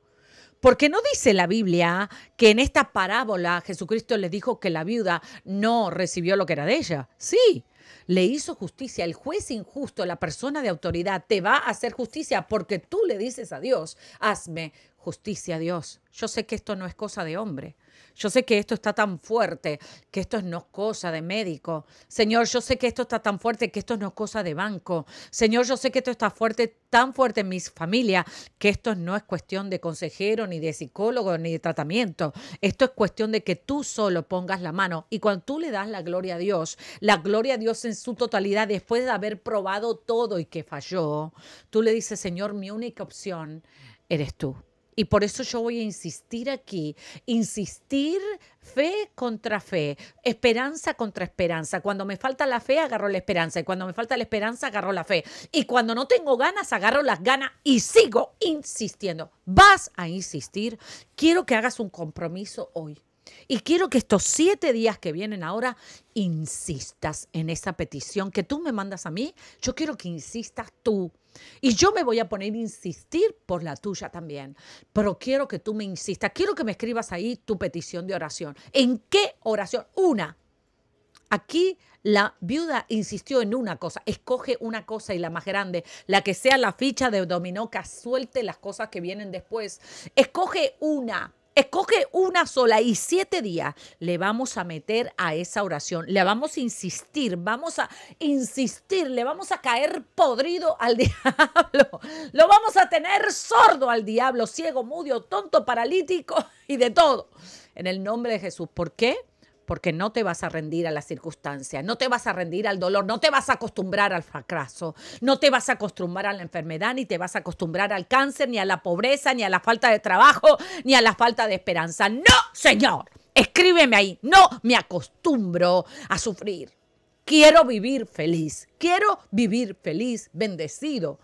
Porque no dice la Biblia que en esta parábola Jesucristo le dijo que la viuda no recibió lo que era de ella. Sí, le hizo justicia. El juez injusto, la persona de autoridad, te va a hacer justicia porque tú le dices a Dios, hazme justicia, a Dios. Yo sé que esto no es cosa de hombre. Yo sé que esto está tan fuerte, que esto no es cosa de médico. Señor, yo sé que esto está tan fuerte, que esto no es cosa de banco. Señor, yo sé que esto está fuerte, tan fuerte en mi familia, que esto no es cuestión de consejero, ni de psicólogo, ni de tratamiento. Esto es cuestión de que tú solo pongas la mano. Y cuando tú le das la gloria a Dios, la gloria a Dios en su totalidad, después de haber probado todo y que falló, tú le dices, Señor, mi única opción eres tú. Y por eso yo voy a insistir aquí, insistir fe contra fe, esperanza contra esperanza. Cuando me falta la fe, agarro la esperanza. Y cuando me falta la esperanza, agarro la fe. Y cuando no tengo ganas, agarro las ganas y sigo insistiendo. Vas a insistir. Quiero que hagas un compromiso hoy. Y quiero que estos siete días que vienen ahora insistas en esa petición que tú me mandas a mí. Yo quiero que insistas tú y yo me voy a poner a insistir por la tuya también. Pero quiero que tú me insistas. Quiero que me escribas ahí tu petición de oración. ¿En qué oración? Una. Aquí la viuda insistió en una cosa, escoge una cosa y la más grande, la que sea la ficha de dominó, que suelte las cosas que vienen después. Escoge una, Escoge una sola y siete días le vamos a meter a esa oración. Le vamos a insistir, vamos a insistir, le vamos a caer podrido al *laughs* diablo. Lo vamos a tener sordo al diablo, ciego, mudo, tonto, paralítico y de todo. En el nombre de Jesús. ¿Por qué? porque no te vas a rendir a las circunstancias, no te vas a rendir al dolor, no te vas a acostumbrar al fracaso, no te vas a acostumbrar a la enfermedad, ni te vas a acostumbrar al cáncer, ni a la pobreza, ni a la falta de trabajo, ni a la falta de esperanza. No, Señor, escríbeme ahí, no me acostumbro a sufrir. Quiero vivir feliz, quiero vivir feliz, bendecido,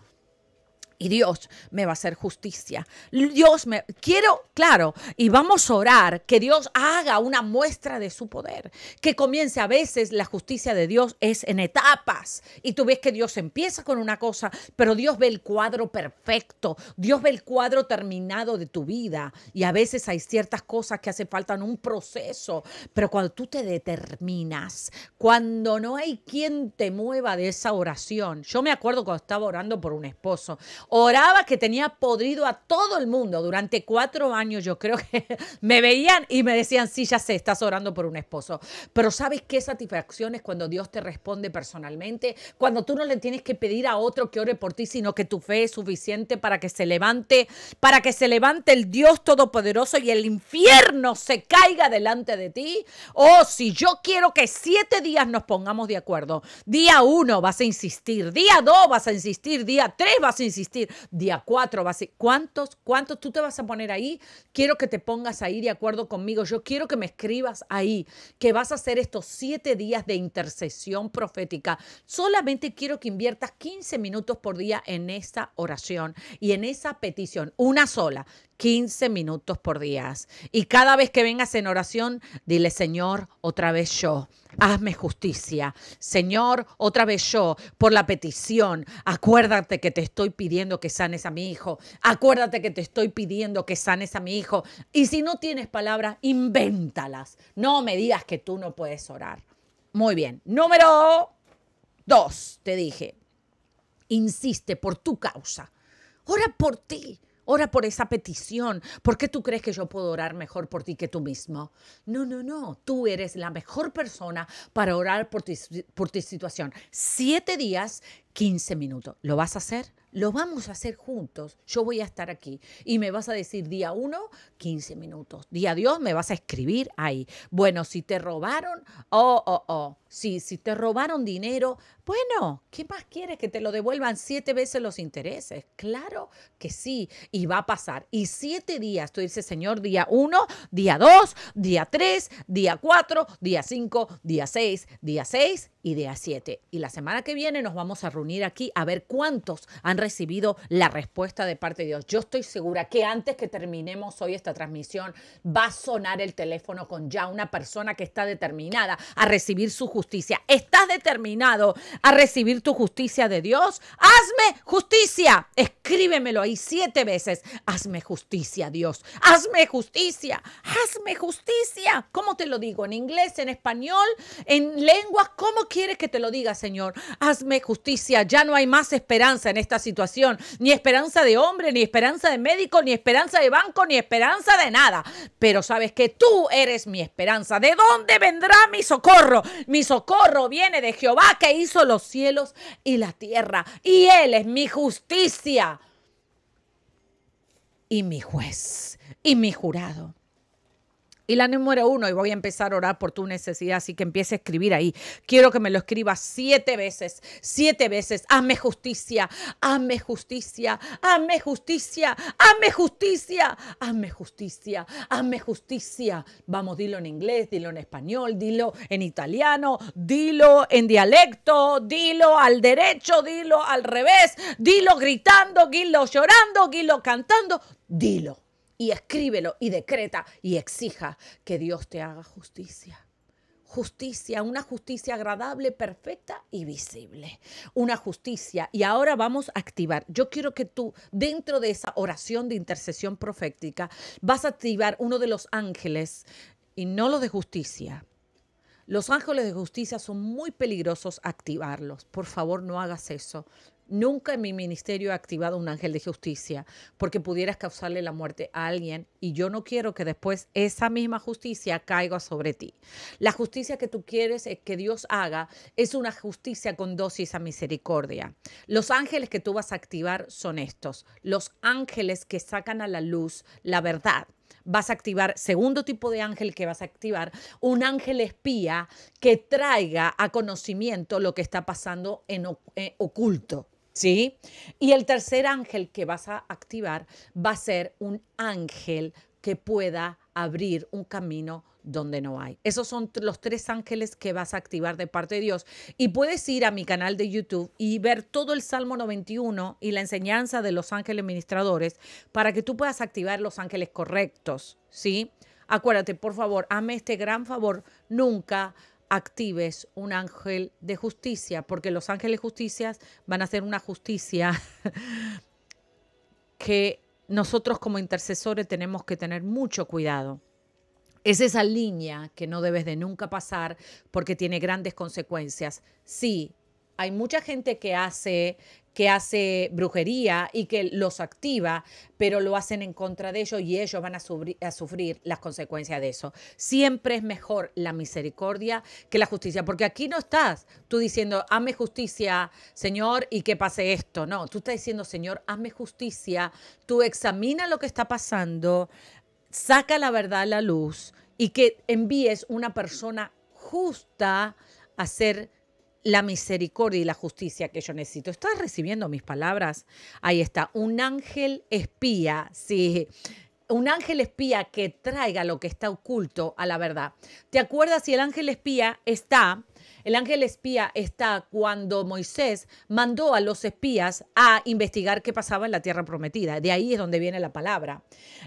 y Dios me va a hacer justicia. Dios me quiero, claro, y vamos a orar que Dios haga una muestra de su poder, que comience a veces la justicia de Dios es en etapas y tú ves que Dios empieza con una cosa, pero Dios ve el cuadro perfecto, Dios ve el cuadro terminado de tu vida y a veces hay ciertas cosas que hacen falta en un proceso, pero cuando tú te determinas, cuando no hay quien te mueva de esa oración. Yo me acuerdo cuando estaba orando por un esposo Oraba que tenía podrido a todo el mundo. Durante cuatro años yo creo que *laughs* me veían y me decían, sí, ya sé, estás orando por un esposo. Pero ¿sabes qué satisfacción es cuando Dios te responde personalmente? Cuando tú no le tienes que pedir a otro que ore por ti, sino que tu fe es suficiente para que se levante, para que se levante el Dios Todopoderoso y el infierno se caiga delante de ti. Oh, si yo quiero que siete días nos pongamos de acuerdo. Día uno vas a insistir, día dos vas a insistir, día tres vas a insistir día 4 va a ¿cuántos, cuántos tú te vas a poner ahí? Quiero que te pongas ahí de acuerdo conmigo, yo quiero que me escribas ahí, que vas a hacer estos siete días de intercesión profética. Solamente quiero que inviertas 15 minutos por día en esta oración y en esa petición, una sola. 15 minutos por día. Y cada vez que vengas en oración, dile, Señor, otra vez yo. Hazme justicia. Señor, otra vez yo, por la petición. Acuérdate que te estoy pidiendo que sanes a mi hijo. Acuérdate que te estoy pidiendo que sanes a mi hijo. Y si no tienes palabras, invéntalas. No me digas que tú no puedes orar. Muy bien. Número dos, te dije. Insiste por tu causa. Ora por ti. Ora por esa petición. ¿Por qué tú crees que yo puedo orar mejor por ti que tú mismo? No, no, no. Tú eres la mejor persona para orar por tu, por tu situación. Siete días, quince minutos. ¿Lo vas a hacer? Lo vamos a hacer juntos. Yo voy a estar aquí. Y me vas a decir día uno, 15 minutos. Día Dios, me vas a escribir ahí. Bueno, si te robaron, oh, oh, oh. si te robaron dinero, bueno, ¿qué más quieres? Que te lo devuelvan siete veces los intereses. Claro que sí. Y va a pasar. Y siete días, tú dices, Señor, día uno, día dos, día tres, día cuatro, día cinco, día seis, día seis Idea 7. Y la semana que viene nos vamos a reunir aquí a ver cuántos han recibido la respuesta de parte de Dios. Yo estoy segura que antes que terminemos hoy esta transmisión va a sonar el teléfono con ya una persona que está determinada a recibir su justicia. ¿Estás determinado a recibir tu justicia de Dios? Hazme justicia. Escríbemelo ahí siete veces. Hazme justicia, Dios. Hazme justicia. Hazme justicia. ¿Cómo te lo digo? ¿En inglés? ¿En español? ¿En lenguas? ¿Cómo quieres que te lo diga, Señor? Hazme justicia. Ya no hay más esperanza en esta situación. Ni esperanza de hombre, ni esperanza de médico, ni esperanza de banco, ni esperanza de nada. Pero sabes que tú eres mi esperanza. ¿De dónde vendrá mi socorro? Mi socorro viene de Jehová que hizo los cielos y la tierra. Y Él es mi justicia. Y mi juez y mi jurado. Y la número uno, y voy a empezar a orar por tu necesidad, así que empiece a escribir ahí. Quiero que me lo escribas siete veces, siete veces. Hazme justicia, hazme justicia, hazme justicia, hazme justicia, hazme justicia, hazme justicia. Vamos, dilo en inglés, dilo en español, dilo en italiano, dilo en dialecto, dilo al derecho, dilo al revés, dilo gritando, dilo llorando, dilo cantando, dilo y escríbelo y decreta y exija que Dios te haga justicia justicia, una justicia agradable, perfecta y visible. Una justicia. Y ahora vamos a activar. Yo quiero que tú, dentro de esa oración de intercesión profética, vas a activar uno de los ángeles y no lo de justicia. Los ángeles de justicia son muy peligrosos activarlos. Por favor, no hagas eso. Nunca en mi ministerio he activado un ángel de justicia porque pudieras causarle la muerte a alguien y yo no quiero que después esa misma justicia caiga sobre ti. La justicia que tú quieres eh, que Dios haga es una justicia con dosis a misericordia. Los ángeles que tú vas a activar son estos, los ángeles que sacan a la luz la verdad vas a activar, segundo tipo de ángel que vas a activar, un ángel espía que traiga a conocimiento lo que está pasando en eh, oculto. ¿Sí? Y el tercer ángel que vas a activar va a ser un ángel que pueda abrir un camino donde no hay. Esos son los tres ángeles que vas a activar de parte de Dios. Y puedes ir a mi canal de YouTube y ver todo el Salmo 91 y la enseñanza de los ángeles ministradores para que tú puedas activar los ángeles correctos, ¿sí? Acuérdate, por favor, hazme este gran favor, nunca actives un ángel de justicia, porque los ángeles justicias van a hacer una justicia *laughs* que nosotros como intercesores tenemos que tener mucho cuidado. Es esa línea que no debes de nunca pasar porque tiene grandes consecuencias. Sí, hay mucha gente que hace que hace brujería y que los activa, pero lo hacen en contra de ellos y ellos van a, sufrir, las consecuencias de eso. Siempre es mejor la misericordia que la justicia, porque aquí no estás tú diciendo, hazme justicia, Señor, y que pase esto. No, tú estás diciendo, Señor, hazme justicia, tú examina lo que está pasando, saca la verdad a la luz y que envíes una persona justa a ser la misericordia y la justicia que yo necesito. ¿Estás recibiendo mis palabras? Ahí está, un ángel espía, sí, un ángel espía que traiga lo que está oculto a la verdad. ¿Te acuerdas si el ángel espía está? El ángel espía está cuando Moisés mandó a los espías a investigar qué pasaba en la tierra prometida. De ahí es donde viene la palabra.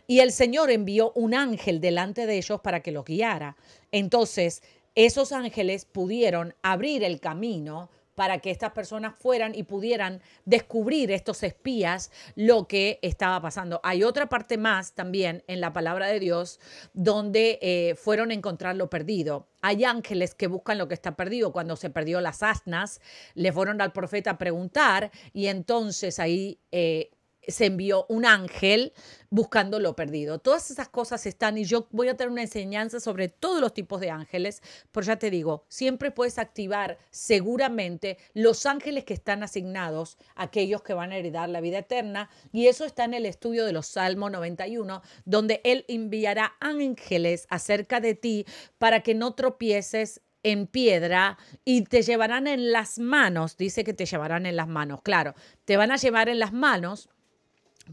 Y el Señor envió un ángel delante de ellos para que los guiara. Entonces, esos ángeles pudieron abrir el camino para que estas personas fueran y pudieran descubrir estos espías lo que estaba pasando. Hay otra parte más también en la palabra de Dios donde eh, fueron a encontrar lo perdido. Hay ángeles que buscan lo que está perdido. Cuando se perdió las asnas, le fueron al profeta a preguntar y entonces ahí... Eh, se envió un ángel buscando lo perdido. Todas esas cosas están y yo voy a tener una enseñanza sobre todos los tipos de ángeles, por ya te digo, siempre puedes activar seguramente los ángeles que están asignados aquellos que van a heredar la vida eterna y eso está en el estudio de los Salmos 91, donde Él enviará ángeles acerca de ti para que no tropieces en piedra y te llevarán en las manos, dice que te llevarán en las manos, claro, te van a llevar en las manos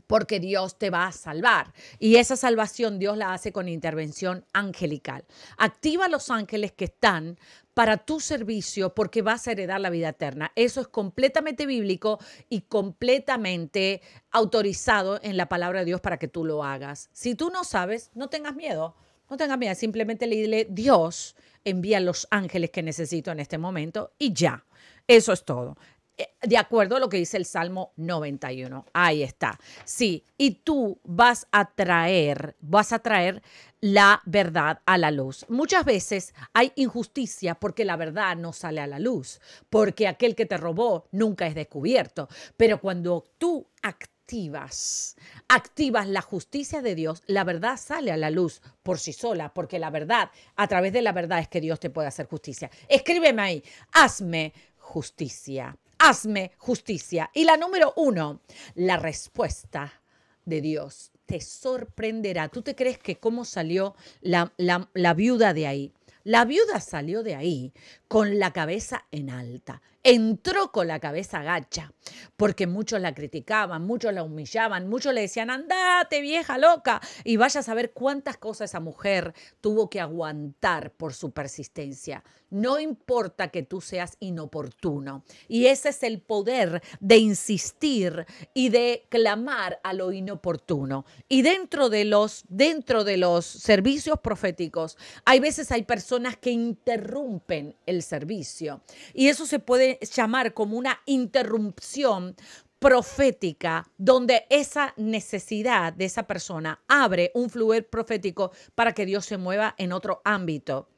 porque Dios te va a salvar. Y esa salvación Dios la hace con intervención angelical. Activa los ángeles que están para tu servicio porque vas a heredar la vida eterna. Eso es completamente bíblico y completamente autorizado en la palabra de Dios para que tú lo hagas. Si tú no sabes, no tengas miedo. No tengas miedo, simplemente le dile, Dios envía los ángeles que necesito en este momento y ya. Eso es todo. Eh, de acuerdo a lo que dice el Salmo 91. Ahí está. Sí, y tú vas a traer, vas a traer la verdad a la luz. Muchas veces hay injusticia porque la verdad no sale a la luz, porque aquel que te robó nunca es descubierto. Pero cuando tú activas, activas la justicia de Dios, la verdad sale a la luz por sí sola, porque la verdad, a través de la verdad es que Dios te puede hacer justicia. Escríbeme ahí, hazme justicia hazme justicia. Y la número uno, la respuesta de Dios te sorprenderá. ¿Tú te crees que cómo salió la, la viuda de ahí? La viuda salió de ahí con la cabeza en alta entró con la cabeza gacha, porque muchos la criticaban, muchos la humillaban, muchos le decían, andate vieja loca, y vaya a saber cuántas cosas esa mujer tuvo que aguantar por su persistencia. No importa que tú seas inoportuno. Y ese es el poder de insistir y de clamar a lo inoportuno. Y dentro de los, dentro de los servicios proféticos, hay veces hay personas que interrumpen el servicio. Y eso se puede llamar como una interrupción profética donde esa necesidad de esa persona abre un fluir profético para que Dios se mueva en otro ámbito.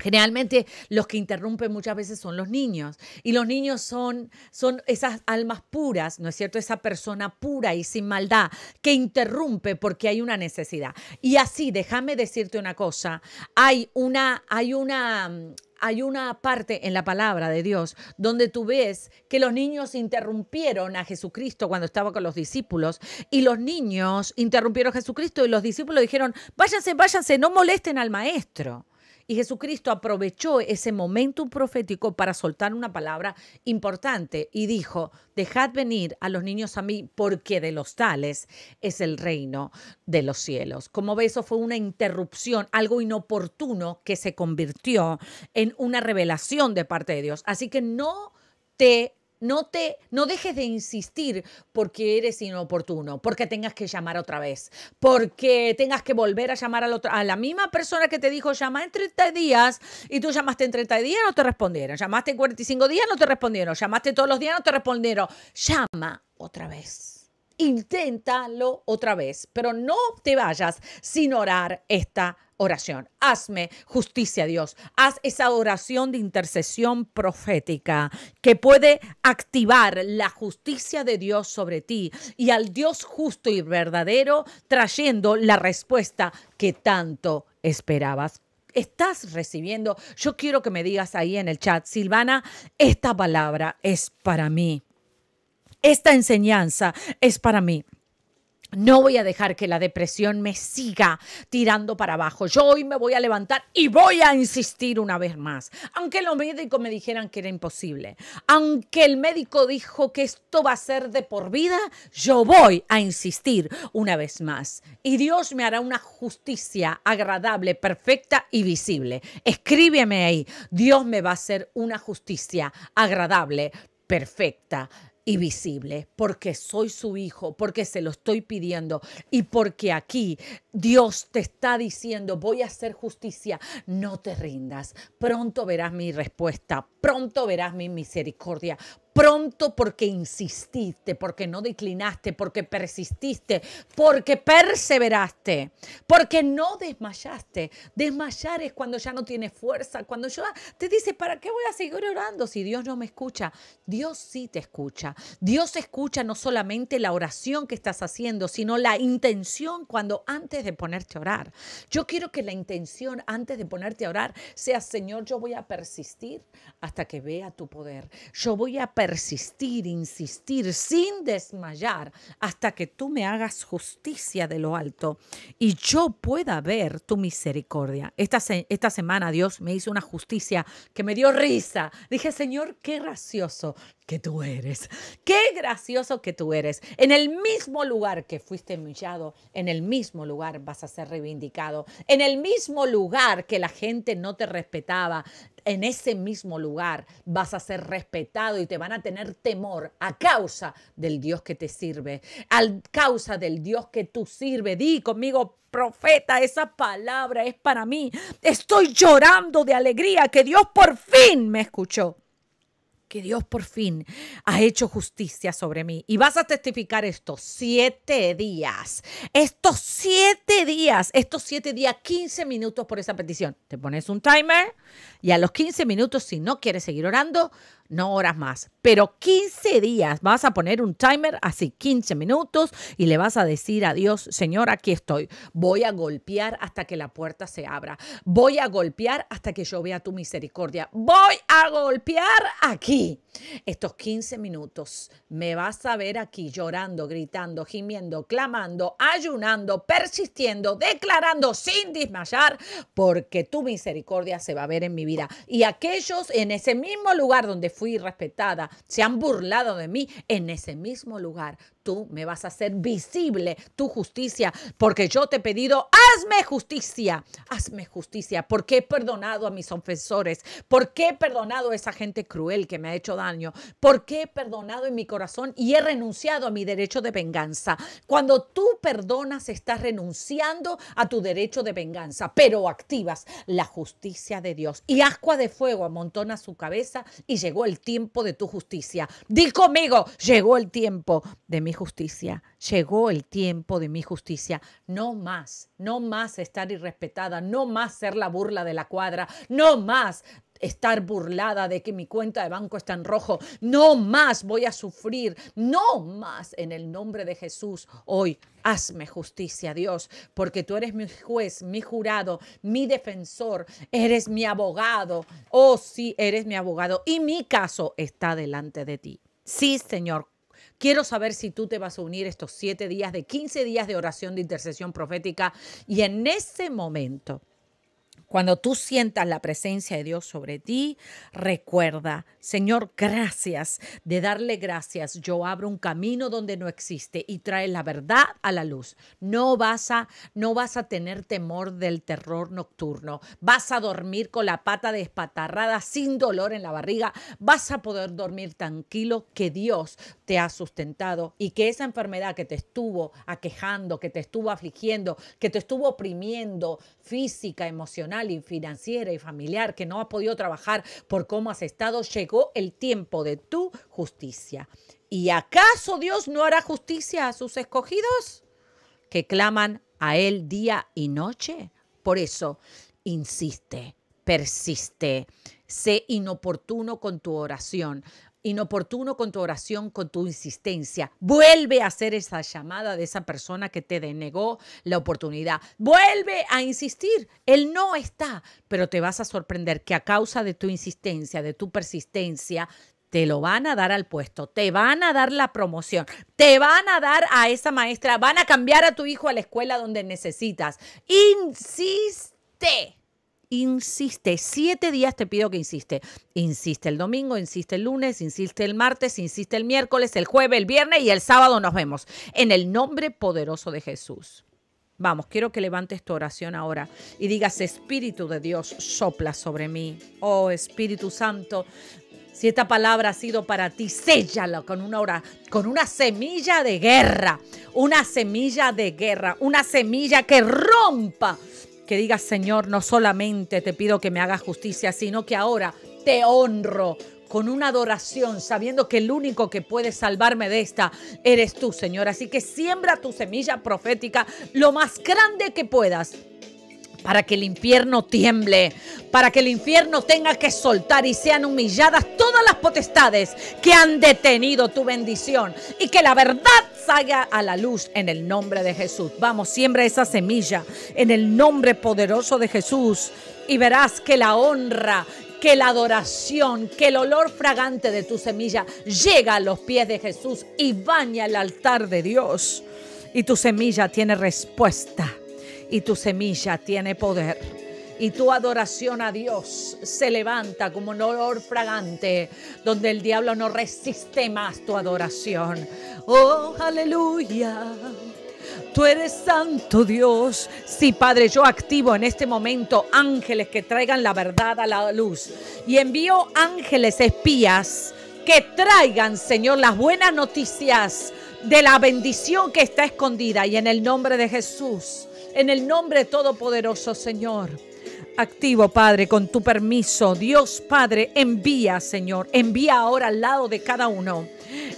Generalmente los que interrumpen muchas veces son los niños y los niños son, son esas almas puras, ¿no es cierto? Esa persona pura y sin maldad que interrumpe porque hay una necesidad. Y así, déjame decirte una cosa, hay una, hay una, hay una parte en la palabra de Dios donde tú ves que los niños interrumpieron a Jesucristo cuando estaba con los discípulos y los niños interrumpieron a Jesucristo y los discípulos dijeron, váyanse, váyanse, no molesten al maestro. Y Jesucristo aprovechó ese momento profético para soltar una palabra importante y dijo, dejad venir a los niños a mí porque de los tales es el reino de los cielos. Como ve, eso fue una interrupción, algo inoportuno que se convirtió en una revelación de parte de Dios. Así que no te no te no dejes de insistir porque eres inoportuno, porque tengas que llamar otra vez, porque tengas que volver a llamar a la, misma persona que te dijo llama en 30 días y tú llamaste en 30 días no te respondieron, llamaste en 45 días no te respondieron, llamaste todos los días no te respondieron, llama otra vez inténtalo otra vez, pero no te vayas sin orar esta oración. Hazme justicia, Dios. Haz esa oración de intercesión profética que puede activar la justicia de Dios sobre ti y al Dios justo y verdadero trayendo la respuesta que tanto esperabas estás recibiendo. Yo quiero que me digas ahí en el chat, Silvana, esta palabra es para mí esta enseñanza es para mí. No voy a dejar que la depresión me siga tirando para abajo. Yo hoy me voy a levantar y voy a insistir una vez más. Aunque los médicos me dijeran que era imposible, aunque el médico dijo que esto va a ser de por vida, yo voy a insistir una vez más. Y Dios me hará una justicia agradable, perfecta y visible. Escríbeme ahí. Dios me va a hacer una justicia agradable, perfecta y visible, porque soy su hijo, porque se lo estoy pidiendo y porque aquí Dios te está diciendo, voy a hacer justicia, no te rindas, pronto verás mi respuesta, pronto verás mi misericordia, pronto porque insististe, porque no declinaste, porque persististe, porque perseveraste, porque no desmayaste. Desmayar es cuando ya no tienes fuerza, cuando yo te dice, ¿para qué voy a seguir orando si Dios no me escucha? Dios sí te escucha. Dios escucha no solamente la oración que estás haciendo, sino la intención cuando antes de ponerte a orar. Yo quiero que la intención antes de ponerte a orar sea, Señor, yo voy a persistir hasta que vea tu poder. Yo voy a persistir persistir, insistir, sin desmayar, hasta que tú me hagas justicia de lo alto y yo pueda ver tu misericordia. Esta, esta semana Dios me hizo una justicia que me dio risa. Dije, Señor, qué gracioso que tú eres. Qué gracioso que tú eres. En el mismo lugar que fuiste humillado, en el mismo lugar vas a ser reivindicado. En el mismo lugar que la gente no te respetaba, en ese mismo lugar vas a ser respetado y te van a tener temor a causa del Dios que te sirve, a causa del Dios que tú sirves. Di conmigo, profeta, esa palabra es para mí. Estoy llorando de alegría que Dios por fin me escuchó que Dios por fin ha hecho justicia sobre mí. Y vas a testificar estos siete días, estos siete días, estos siete días, 15 minutos por esa petición. Te pones un timer y a los 15 minutos, si no quieres seguir orando, no horas más, pero 15 días. Vas a poner un timer así, 15 minutos, y le vas a decir a Dios, Señor, aquí estoy. Voy a golpear hasta que la puerta se abra. Voy a golpear hasta que yo vea tu misericordia. Voy a golpear aquí. Estos 15 minutos me vas a ver aquí llorando, gritando, gimiendo, clamando, ayunando, persistiendo, declarando sin desmayar, porque tu misericordia se va a ver en mi vida. Y aquellos en ese mismo lugar donde fui, fui respetada, se han burlado de mí en ese mismo lugar tú me vas a hacer visible tu justicia, porque yo te he pedido, hazme justicia, hazme justicia, porque he perdonado a mis ofensores, porque he perdonado a esa gente cruel que me ha hecho daño, porque he perdonado en mi corazón y he renunciado a mi derecho de venganza. Cuando tú perdonas, estás renunciando a tu derecho de venganza, pero activas la justicia de Dios. Y ascua de fuego amontona su cabeza y llegó el tiempo de tu justicia. Di conmigo, llegó el tiempo de mi justicia. Llegó el tiempo de mi justicia. No más, no más estar irrespetada, no más ser la burla de la cuadra, no más estar burlada de que mi cuenta de banco está en rojo. No más voy a sufrir, no más en el nombre de Jesús. Hoy hazme justicia, Dios, porque tú eres mi juez, mi jurado, mi defensor, eres mi abogado. Oh, sí, eres mi abogado y mi caso está delante de ti. Sí, Señor, Quiero saber si tú te vas a unir estos siete días de 15 días de oración de intercesión profética y en ese momento cuando tú sientas la presencia de Dios sobre ti, recuerda, Señor, gracias. De darle gracias, yo abro un camino donde no existe y trae la verdad a la luz. No vas a, no vas a tener temor del terror nocturno. Vas a dormir con la pata despatarrada, sin dolor en la barriga. Vas a poder dormir tranquilo que Dios te ha sustentado y que esa enfermedad que te estuvo aquejando, que te estuvo afligiendo, que te estuvo oprimiendo física, emocional, y financiera y familiar que no ha podido trabajar por cómo has estado, llegó el tiempo de tu justicia. ¿Y acaso Dios no hará justicia a sus escogidos que claman a Él día y noche? Por eso, insiste, persiste, sé inoportuno con tu oración inoportuno con tu oración, con tu insistencia. Vuelve a hacer esa llamada de esa persona que te denegó la oportunidad. Vuelve a insistir. Él no está, pero te vas a sorprender que a causa de tu insistencia, de tu persistencia, te lo van a dar al puesto, te van a dar la promoción, te van a dar a esa maestra, van a cambiar a tu hijo a la escuela donde necesitas. Insiste insiste. Siete días te pido que insiste. Insiste el domingo, insiste el lunes, insiste el martes, insiste el miércoles, el jueves, el viernes y el sábado nos vemos. En el nombre poderoso de Jesús. Vamos, quiero que levantes tu oración ahora y digas, Espíritu de Dios, sopla sobre mí. Oh Espíritu Santo, si esta palabra ha sido para ti, séllala con una, hora, con una semilla de guerra, una semilla de guerra, una semilla que rompa que digas, Señor, no solamente te pido que me hagas justicia, sino que ahora te honro con una adoración, sabiendo que el único que puede salvarme de esta eres tú, Señor. Así que siembra tu semilla profética lo más grande que puedas para que el infierno tiemble, para que el infierno tenga que soltar y sean humilladas todas las potestades que han detenido tu bendición y que la verdad salga a la luz en el nombre de Jesús. Vamos, siembra esa semilla en el nombre poderoso de Jesús y verás que la honra, que la adoración, que el olor fragante de tu semilla llega a los pies de Jesús y baña el altar de Dios. Y tu semilla tiene respuesta y tu semilla tiene poder. Y tu adoración a Dios se levanta como un olor fragante, donde el diablo no resiste más tu adoración. Oh, aleluya. Tú eres santo Dios. Sí, Padre, yo activo en este momento ángeles que traigan la verdad a la luz. Y envío ángeles espías que traigan, Señor, las buenas noticias de la bendición que está escondida. Y en el nombre de Jesús, en el nombre todopoderoso, Señor. Activo, Padre, con tu permiso. Dios, Padre, envía, Señor. Envía ahora al lado de cada uno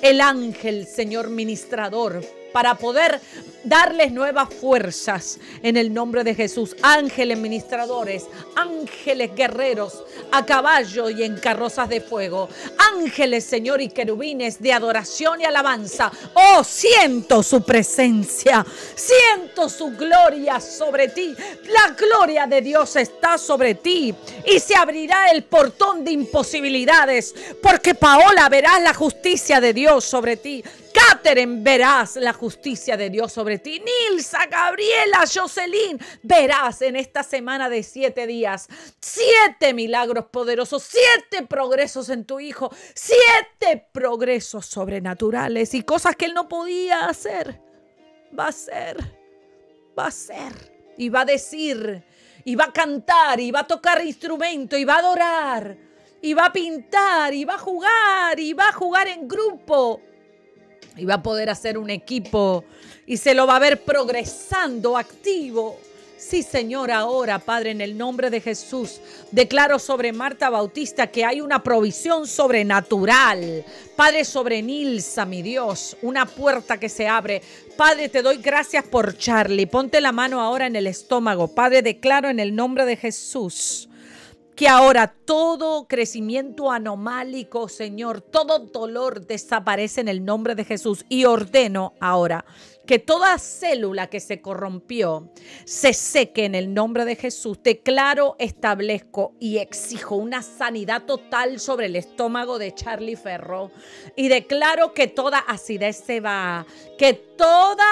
el ángel, Señor, ministrador para poder darles nuevas fuerzas en el nombre de Jesús. Ángeles ministradores, ángeles guerreros a caballo y en carrozas de fuego, ángeles, Señor, y querubines de adoración y alabanza. Oh, siento su presencia, siento su gloria sobre ti. La gloria de Dios está sobre ti y se abrirá el portón de imposibilidades, porque Paola verás la justicia de Dios sobre ti. Catherine, verás la justicia de Dios sobre ti. Nilsa, Gabriela, Jocelyn, verás en esta semana de siete días siete milagros poderosos, siete progresos en tu hijo, siete progresos sobrenaturales y cosas que él no podía hacer. Va a ser, va a ser y va a decir y va a cantar y va a tocar instrumento y va a adorar y va a pintar y va a jugar y va a jugar en grupo y va a poder hacer un equipo y se lo va a ver progresando, activo. Sí, Señor, ahora, Padre, en el nombre de Jesús, declaro sobre Marta Bautista que hay una provisión sobrenatural. Padre, sobre Nilsa, mi Dios, una puerta que se abre. Padre, te doy gracias por Charlie. Ponte la mano ahora en el estómago. Padre, declaro en el nombre de Jesús que ahora todo crecimiento anomálico, Señor, todo dolor desaparece en el nombre de Jesús. Y ordeno ahora que toda célula que se corrompió se seque en el nombre de Jesús. Declaro, establezco y exijo una sanidad total sobre el estómago de Charlie Ferro. Y declaro que toda acidez se va, que toda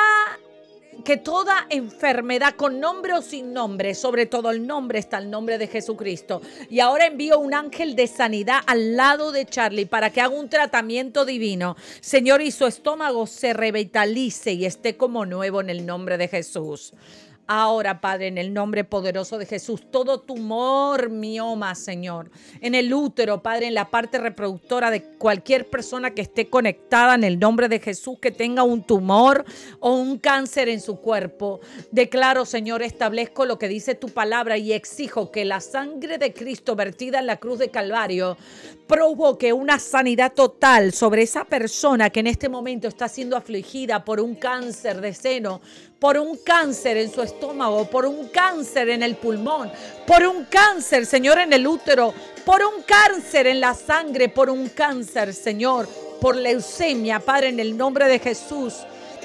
que toda enfermedad, con nombre o sin nombre, sobre todo el nombre está el nombre de Jesucristo. Y ahora envío un ángel de sanidad al lado de Charlie para que haga un tratamiento divino. Señor, y su estómago se revitalice y esté como nuevo en el nombre de Jesús. Ahora, Padre, en el nombre poderoso de Jesús, todo tumor mioma, Señor, en el útero, Padre, en la parte reproductora de cualquier persona que esté conectada en el nombre de Jesús, que tenga un tumor o un cáncer en su cuerpo. Declaro, Señor, establezco lo que dice tu palabra y exijo que la sangre de Cristo vertida en la cruz de Calvario provoque una sanidad total sobre esa persona que en este momento está siendo afligida por un cáncer de seno, por un cáncer en su estómago, por un cáncer en el pulmón, por un cáncer, Señor, en el útero, por un cáncer en la sangre, por un cáncer, Señor, por leucemia, Padre, en el nombre de Jesús,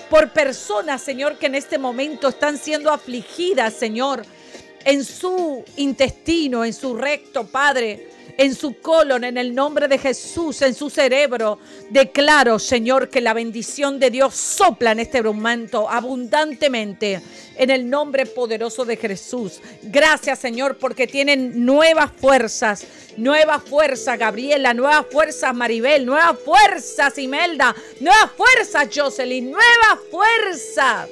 por personas, Señor, que en este momento están siendo afligidas, Señor, en su intestino, en su recto, Padre en su colon, en el nombre de Jesús, en su cerebro. Declaro, Señor, que la bendición de Dios sopla en este momento abundantemente en el nombre poderoso de Jesús. Gracias, Señor, porque tienen nuevas fuerzas, nuevas fuerzas, Gabriela, nuevas fuerzas, Maribel, nuevas fuerzas, Imelda, nuevas fuerzas, Jocelyn, nuevas fuerzas,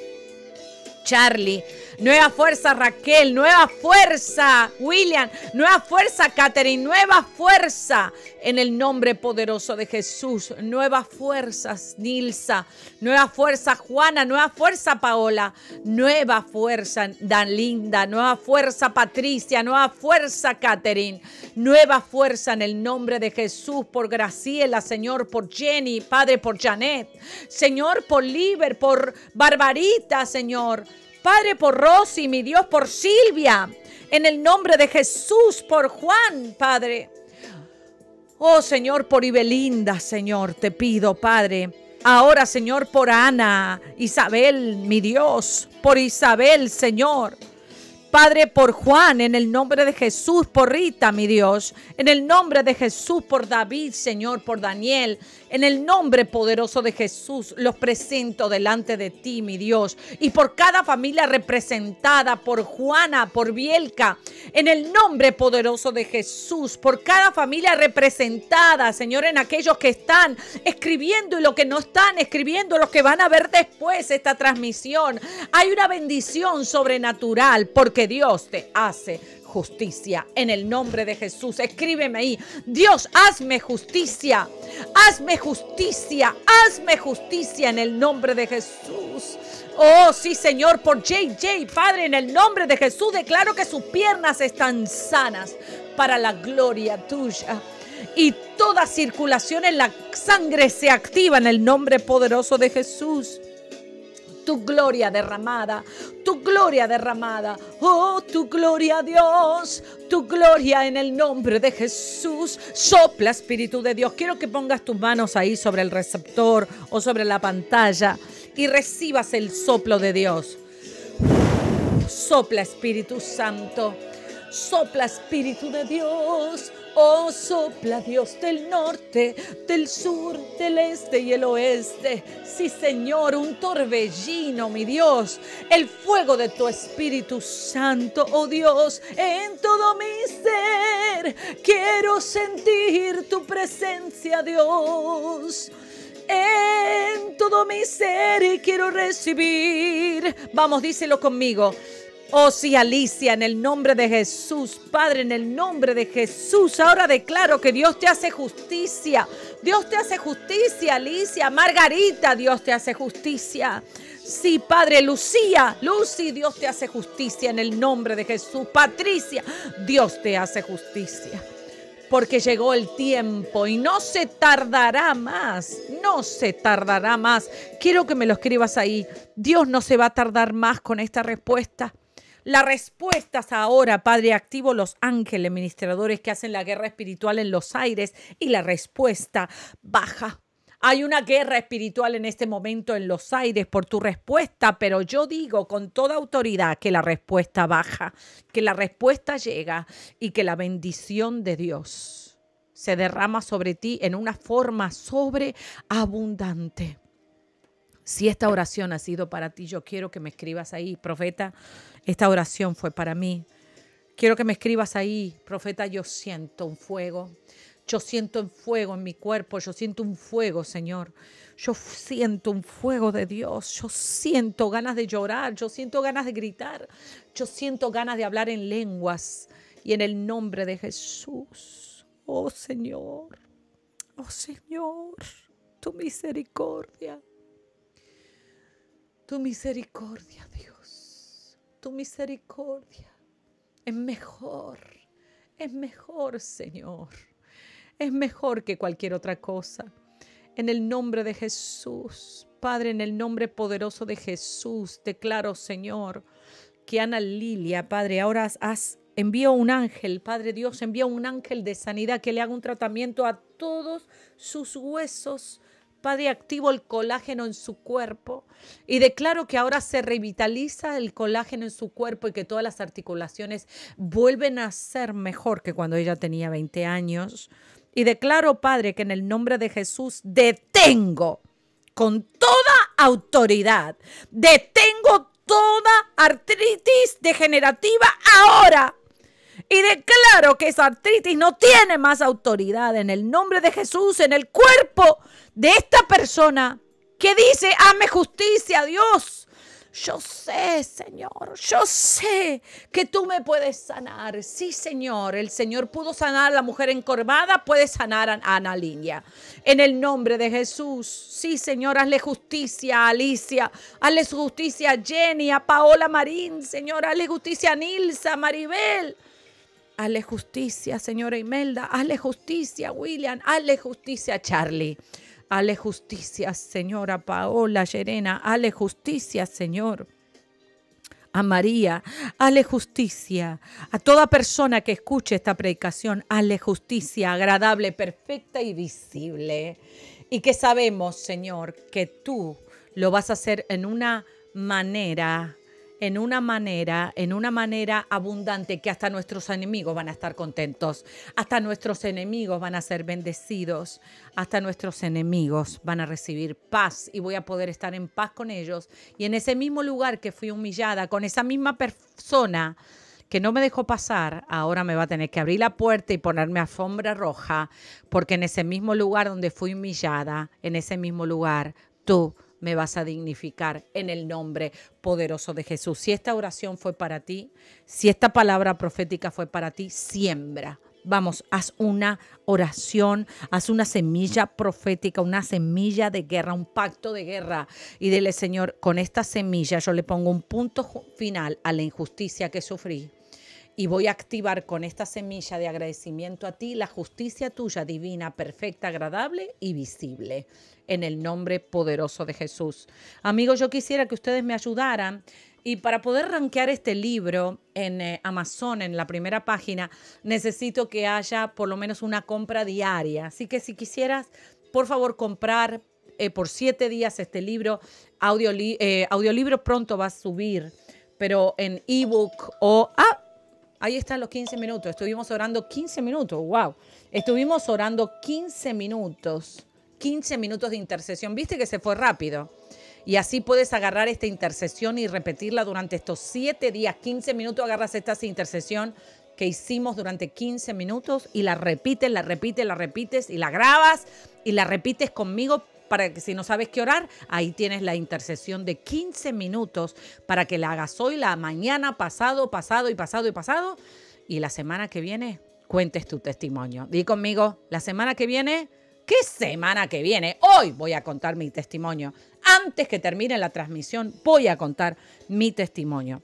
Charlie Nueva fuerza Raquel, nueva fuerza William, nueva fuerza Catherine, nueva fuerza en el nombre poderoso de Jesús. Nueva Fuerza Nilsa, nueva fuerza Juana, nueva fuerza Paola, nueva fuerza Danlinda, nueva fuerza Patricia, nueva fuerza Catherine, nueva fuerza en el nombre de Jesús por Graciela, Señor, por Jenny, Padre, por Janet, Señor, por Liber, por Barbarita, Señor. Padre, por Rosy, mi Dios, por Silvia, en el nombre de Jesús, por Juan, Padre. Oh Señor, por Ibelinda, Señor, te pido, Padre. Ahora, Señor, por Ana, Isabel, mi Dios, por Isabel, Señor. Padre, por Juan, en el nombre de Jesús, por Rita, mi Dios, en el nombre de Jesús, por David, Señor, por Daniel, en el nombre poderoso de Jesús los presento delante de ti, mi Dios, y por cada familia representada, por Juana, por Bielka, en el nombre poderoso de Jesús, por cada familia representada, Señor, en aquellos que están escribiendo y los que no están escribiendo, los que van a ver después esta transmisión. Hay una bendición sobrenatural porque Dios te hace justicia. En el nombre de Jesús, escríbeme ahí. Dios, hazme justicia. Hazme justicia. Hazme justicia en el nombre de Jesús. Oh, sí, Señor, por JJ, Padre, en el nombre de Jesús, declaro que sus piernas están sanas para la gloria tuya y toda circulación en la sangre se activa en el nombre poderoso de Jesús tu gloria derramada, tu gloria derramada, oh tu gloria Dios, tu gloria en el nombre de Jesús. Sopla Espíritu de Dios. Quiero que pongas tus manos ahí sobre el receptor o sobre la pantalla y recibas el soplo de Dios. Sopla Espíritu Santo. Sopla Espíritu de Dios. Oh, sopla Dios del norte, del sur, del este y el oeste. Sí, Señor, un torbellino, mi Dios. El fuego de tu Espíritu Santo, oh Dios, en todo mi ser. Quiero sentir tu presencia, Dios en todo mi ser y quiero recibir. Vamos, díselo conmigo. Oh sí, Alicia, en el nombre de Jesús, Padre, en el nombre de Jesús, ahora declaro que Dios te hace justicia. Dios te hace justicia, Alicia. Margarita, Dios te hace justicia. Sí, Padre, Lucía, Lucy, Dios te hace justicia en el nombre de Jesús. Patricia, Dios te hace justicia. Porque llegó el tiempo y no se tardará más, no se tardará más. Quiero que me lo escribas ahí. Dios no se va a tardar más con esta respuesta respuesta respuestas ahora, Padre, activo los ángeles ministradores que hacen la guerra espiritual en los aires y la respuesta baja. Hay una guerra espiritual en este momento en los aires por tu respuesta, pero yo digo con toda autoridad que la respuesta baja, que la respuesta llega y que la bendición de Dios se derrama sobre ti en una forma sobreabundante. Si esta oración ha sido para ti, yo quiero que me escribas ahí, profeta, esta oración fue para mí. Quiero que me escribas ahí, profeta, yo siento un fuego. Yo siento un fuego en mi cuerpo, yo siento un fuego, Señor. Yo siento un fuego de Dios, yo siento ganas de llorar, yo siento ganas de gritar, yo siento ganas de hablar en lenguas y en el nombre de Jesús. Oh Señor, oh Señor, tu misericordia. Tu misericordia, Dios, tu misericordia es mejor, es mejor, Señor. Es mejor que cualquier otra cosa. En el nombre de Jesús, Padre, en el nombre poderoso de Jesús, declaro, Señor, que Ana Lilia, Padre, ahora has envío un ángel, Padre Dios, envía un ángel de sanidad que le haga un tratamiento a todos sus huesos de activo el colágeno en su cuerpo y declaro que ahora se revitaliza el colágeno en su cuerpo y que todas las articulaciones vuelven a ser mejor que cuando ella tenía 20 años. Y declaro, Padre, que en el nombre de Jesús detengo con toda autoridad, detengo toda artritis degenerativa ahora y declaro que esa artritis no tiene más autoridad en el nombre de Jesús, en el cuerpo de esta persona que dice, hazme justicia, Dios. Yo sé, Señor, yo sé que tú me puedes sanar. Sí, Señor, el Señor pudo sanar a la mujer encorvada, puede sanar a Ana Linia. En el nombre de Jesús, sí, Señor, hazle justicia a Alicia, hazle justicia a Jenny, a Paola Marín, Señor, hazle justicia a Nilsa, a Maribel. Hazle justicia, señora Imelda. Hazle justicia, William. Hazle justicia, Charlie. Hazle justicia, señora Paola, Serena. Hazle justicia, Señor a María, hale justicia. A toda persona que escuche esta predicación, hale justicia agradable, perfecta y visible. Y que sabemos, Señor, que tú lo vas a hacer en una manera en una manera, en una manera abundante que hasta nuestros enemigos van a estar contentos, hasta nuestros enemigos van a ser bendecidos, hasta nuestros enemigos van a recibir paz y voy a poder estar en paz con ellos y en ese mismo lugar que fui humillada con esa misma persona que no me dejó pasar, ahora me va a tener que abrir la puerta y ponerme alfombra roja, porque en ese mismo lugar donde fui humillada, en ese mismo lugar, tú me vas a dignificar en el nombre poderoso de Jesús. Si esta oración fue para ti, si esta palabra profética fue para ti, siembra. Vamos, haz una oración, haz una semilla profética, una semilla de guerra, un pacto de guerra. Y dile, Señor, con esta semilla yo le pongo un punto final a la injusticia que sufrí y voy a activar con esta semilla de agradecimiento a ti la justicia tuya divina, perfecta, agradable y visible. En el nombre poderoso de Jesús. Amigos, yo quisiera que ustedes me ayudaran. Y para poder rankear este libro en eh, Amazon, en la primera página, necesito que haya por lo menos una compra diaria. Así que si quisieras, por favor, comprar eh, por siete días este libro. Eh, audiolibro pronto va a subir, pero en ebook o... Ah, Ahí están los 15 minutos. Estuvimos orando 15 minutos. ¡Wow! Estuvimos orando 15 minutos. 15 minutos de intercesión. Viste que se fue rápido. Y así puedes agarrar esta intercesión y repetirla durante estos 7 días. 15 minutos agarras esta intercesión que hicimos durante 15 minutos y la repites, la repites, la repites y la grabas y la repites conmigo para que si no sabes qué orar, ahí tienes la intercesión de 15 minutos para que la hagas hoy, la mañana, pasado, pasado y pasado y pasado. Y la semana que viene cuentes tu testimonio. Di conmigo, la semana que viene, ¿qué semana que viene? Hoy voy a contar mi testimonio. Antes que termine la transmisión, voy a contar mi testimonio.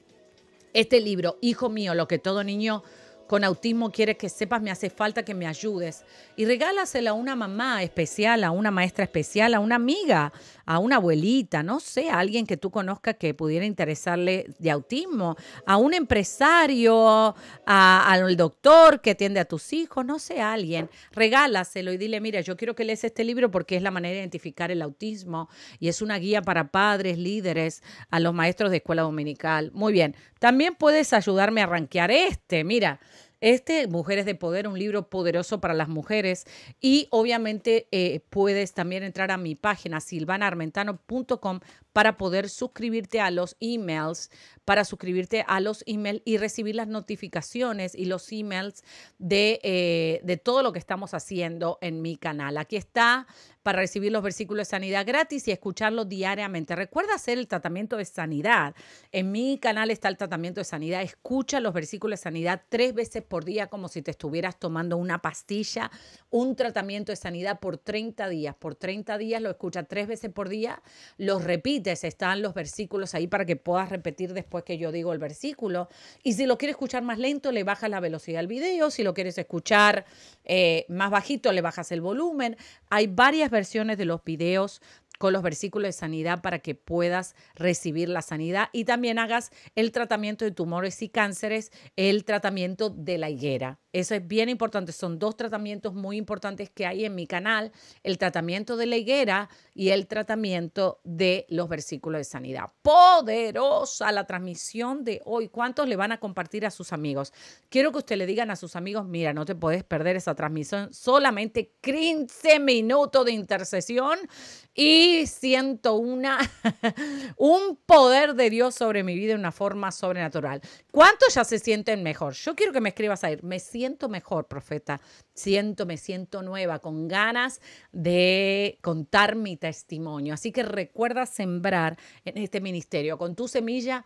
Este libro, Hijo mío, lo que todo niño con autismo quieres que sepas, me hace falta que me ayudes. Y regálaselo a una mamá especial, a una maestra especial, a una amiga, a una abuelita, no sé, a alguien que tú conozcas que pudiera interesarle de autismo, a un empresario, al doctor que atiende a tus hijos, no sé, a alguien. Regálaselo y dile, mira, yo quiero que lees este libro porque es la manera de identificar el autismo y es una guía para padres, líderes, a los maestros de escuela dominical. Muy bien. También puedes ayudarme a ranquear este, mira. Este, Mujeres de Poder, un libro poderoso para las mujeres. Y obviamente eh, puedes también entrar a mi página silvanarmentano.com para poder suscribirte a los emails, para suscribirte a los emails y recibir las notificaciones y los emails de, eh, de todo lo que estamos haciendo en mi canal. Aquí está para recibir los versículos de sanidad gratis y escucharlos diariamente. Recuerda hacer el tratamiento de sanidad. En mi canal está el tratamiento de sanidad. Escucha los versículos de sanidad tres veces por día como si te estuvieras tomando una pastilla, un tratamiento de sanidad por 30 días. Por 30 días lo escucha tres veces por día, los repite están los versículos ahí para que puedas repetir después que yo digo el versículo. Y si lo quieres escuchar más lento, le bajas la velocidad al video. Si lo quieres escuchar eh, más bajito, le bajas el volumen. Hay varias versiones de los videos con los versículos de sanidad para que puedas recibir la sanidad y también hagas el tratamiento de tumores y cánceres, el tratamiento de la higuera. Eso es bien importante, son dos tratamientos muy importantes que hay en mi canal, el tratamiento de la higuera y el tratamiento de los versículos de sanidad. Poderosa la transmisión de hoy. ¿Cuántos le van a compartir a sus amigos? Quiero que usted le digan a sus amigos, mira, no te puedes perder esa transmisión, solamente 15 minutos de intercesión y siento una, *laughs* un poder de Dios sobre mi vida de una forma sobrenatural. ¿Cuántos ya se sienten mejor? Yo quiero que me escribas ahí. Me siento mejor, profeta. Siento, me siento nueva, con ganas de contar mi testimonio. Así que recuerda sembrar en este ministerio. Con tu semilla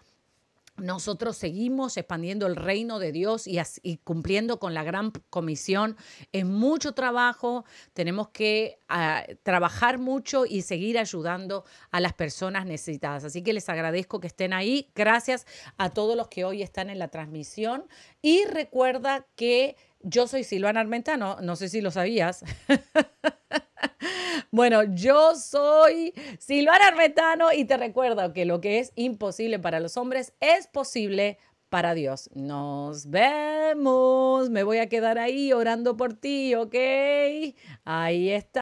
nosotros seguimos expandiendo el reino de Dios y, cumpliendo con la gran comisión. Es mucho trabajo, tenemos que ah, trabajar mucho y seguir ayudando a las personas necesitadas. Así que les agradezco que estén ahí. Gracias a todos los que hoy están en la transmisión. Y recuerda que yo soy Silvana Armentano, no sé si lo sabías. *laughs* bueno, yo soy Silvana Armentano y te recuerdo que lo que es imposible para los hombres es posible para Dios. Nos vemos. Me voy a quedar ahí orando por ti, ¿ok? Ahí está.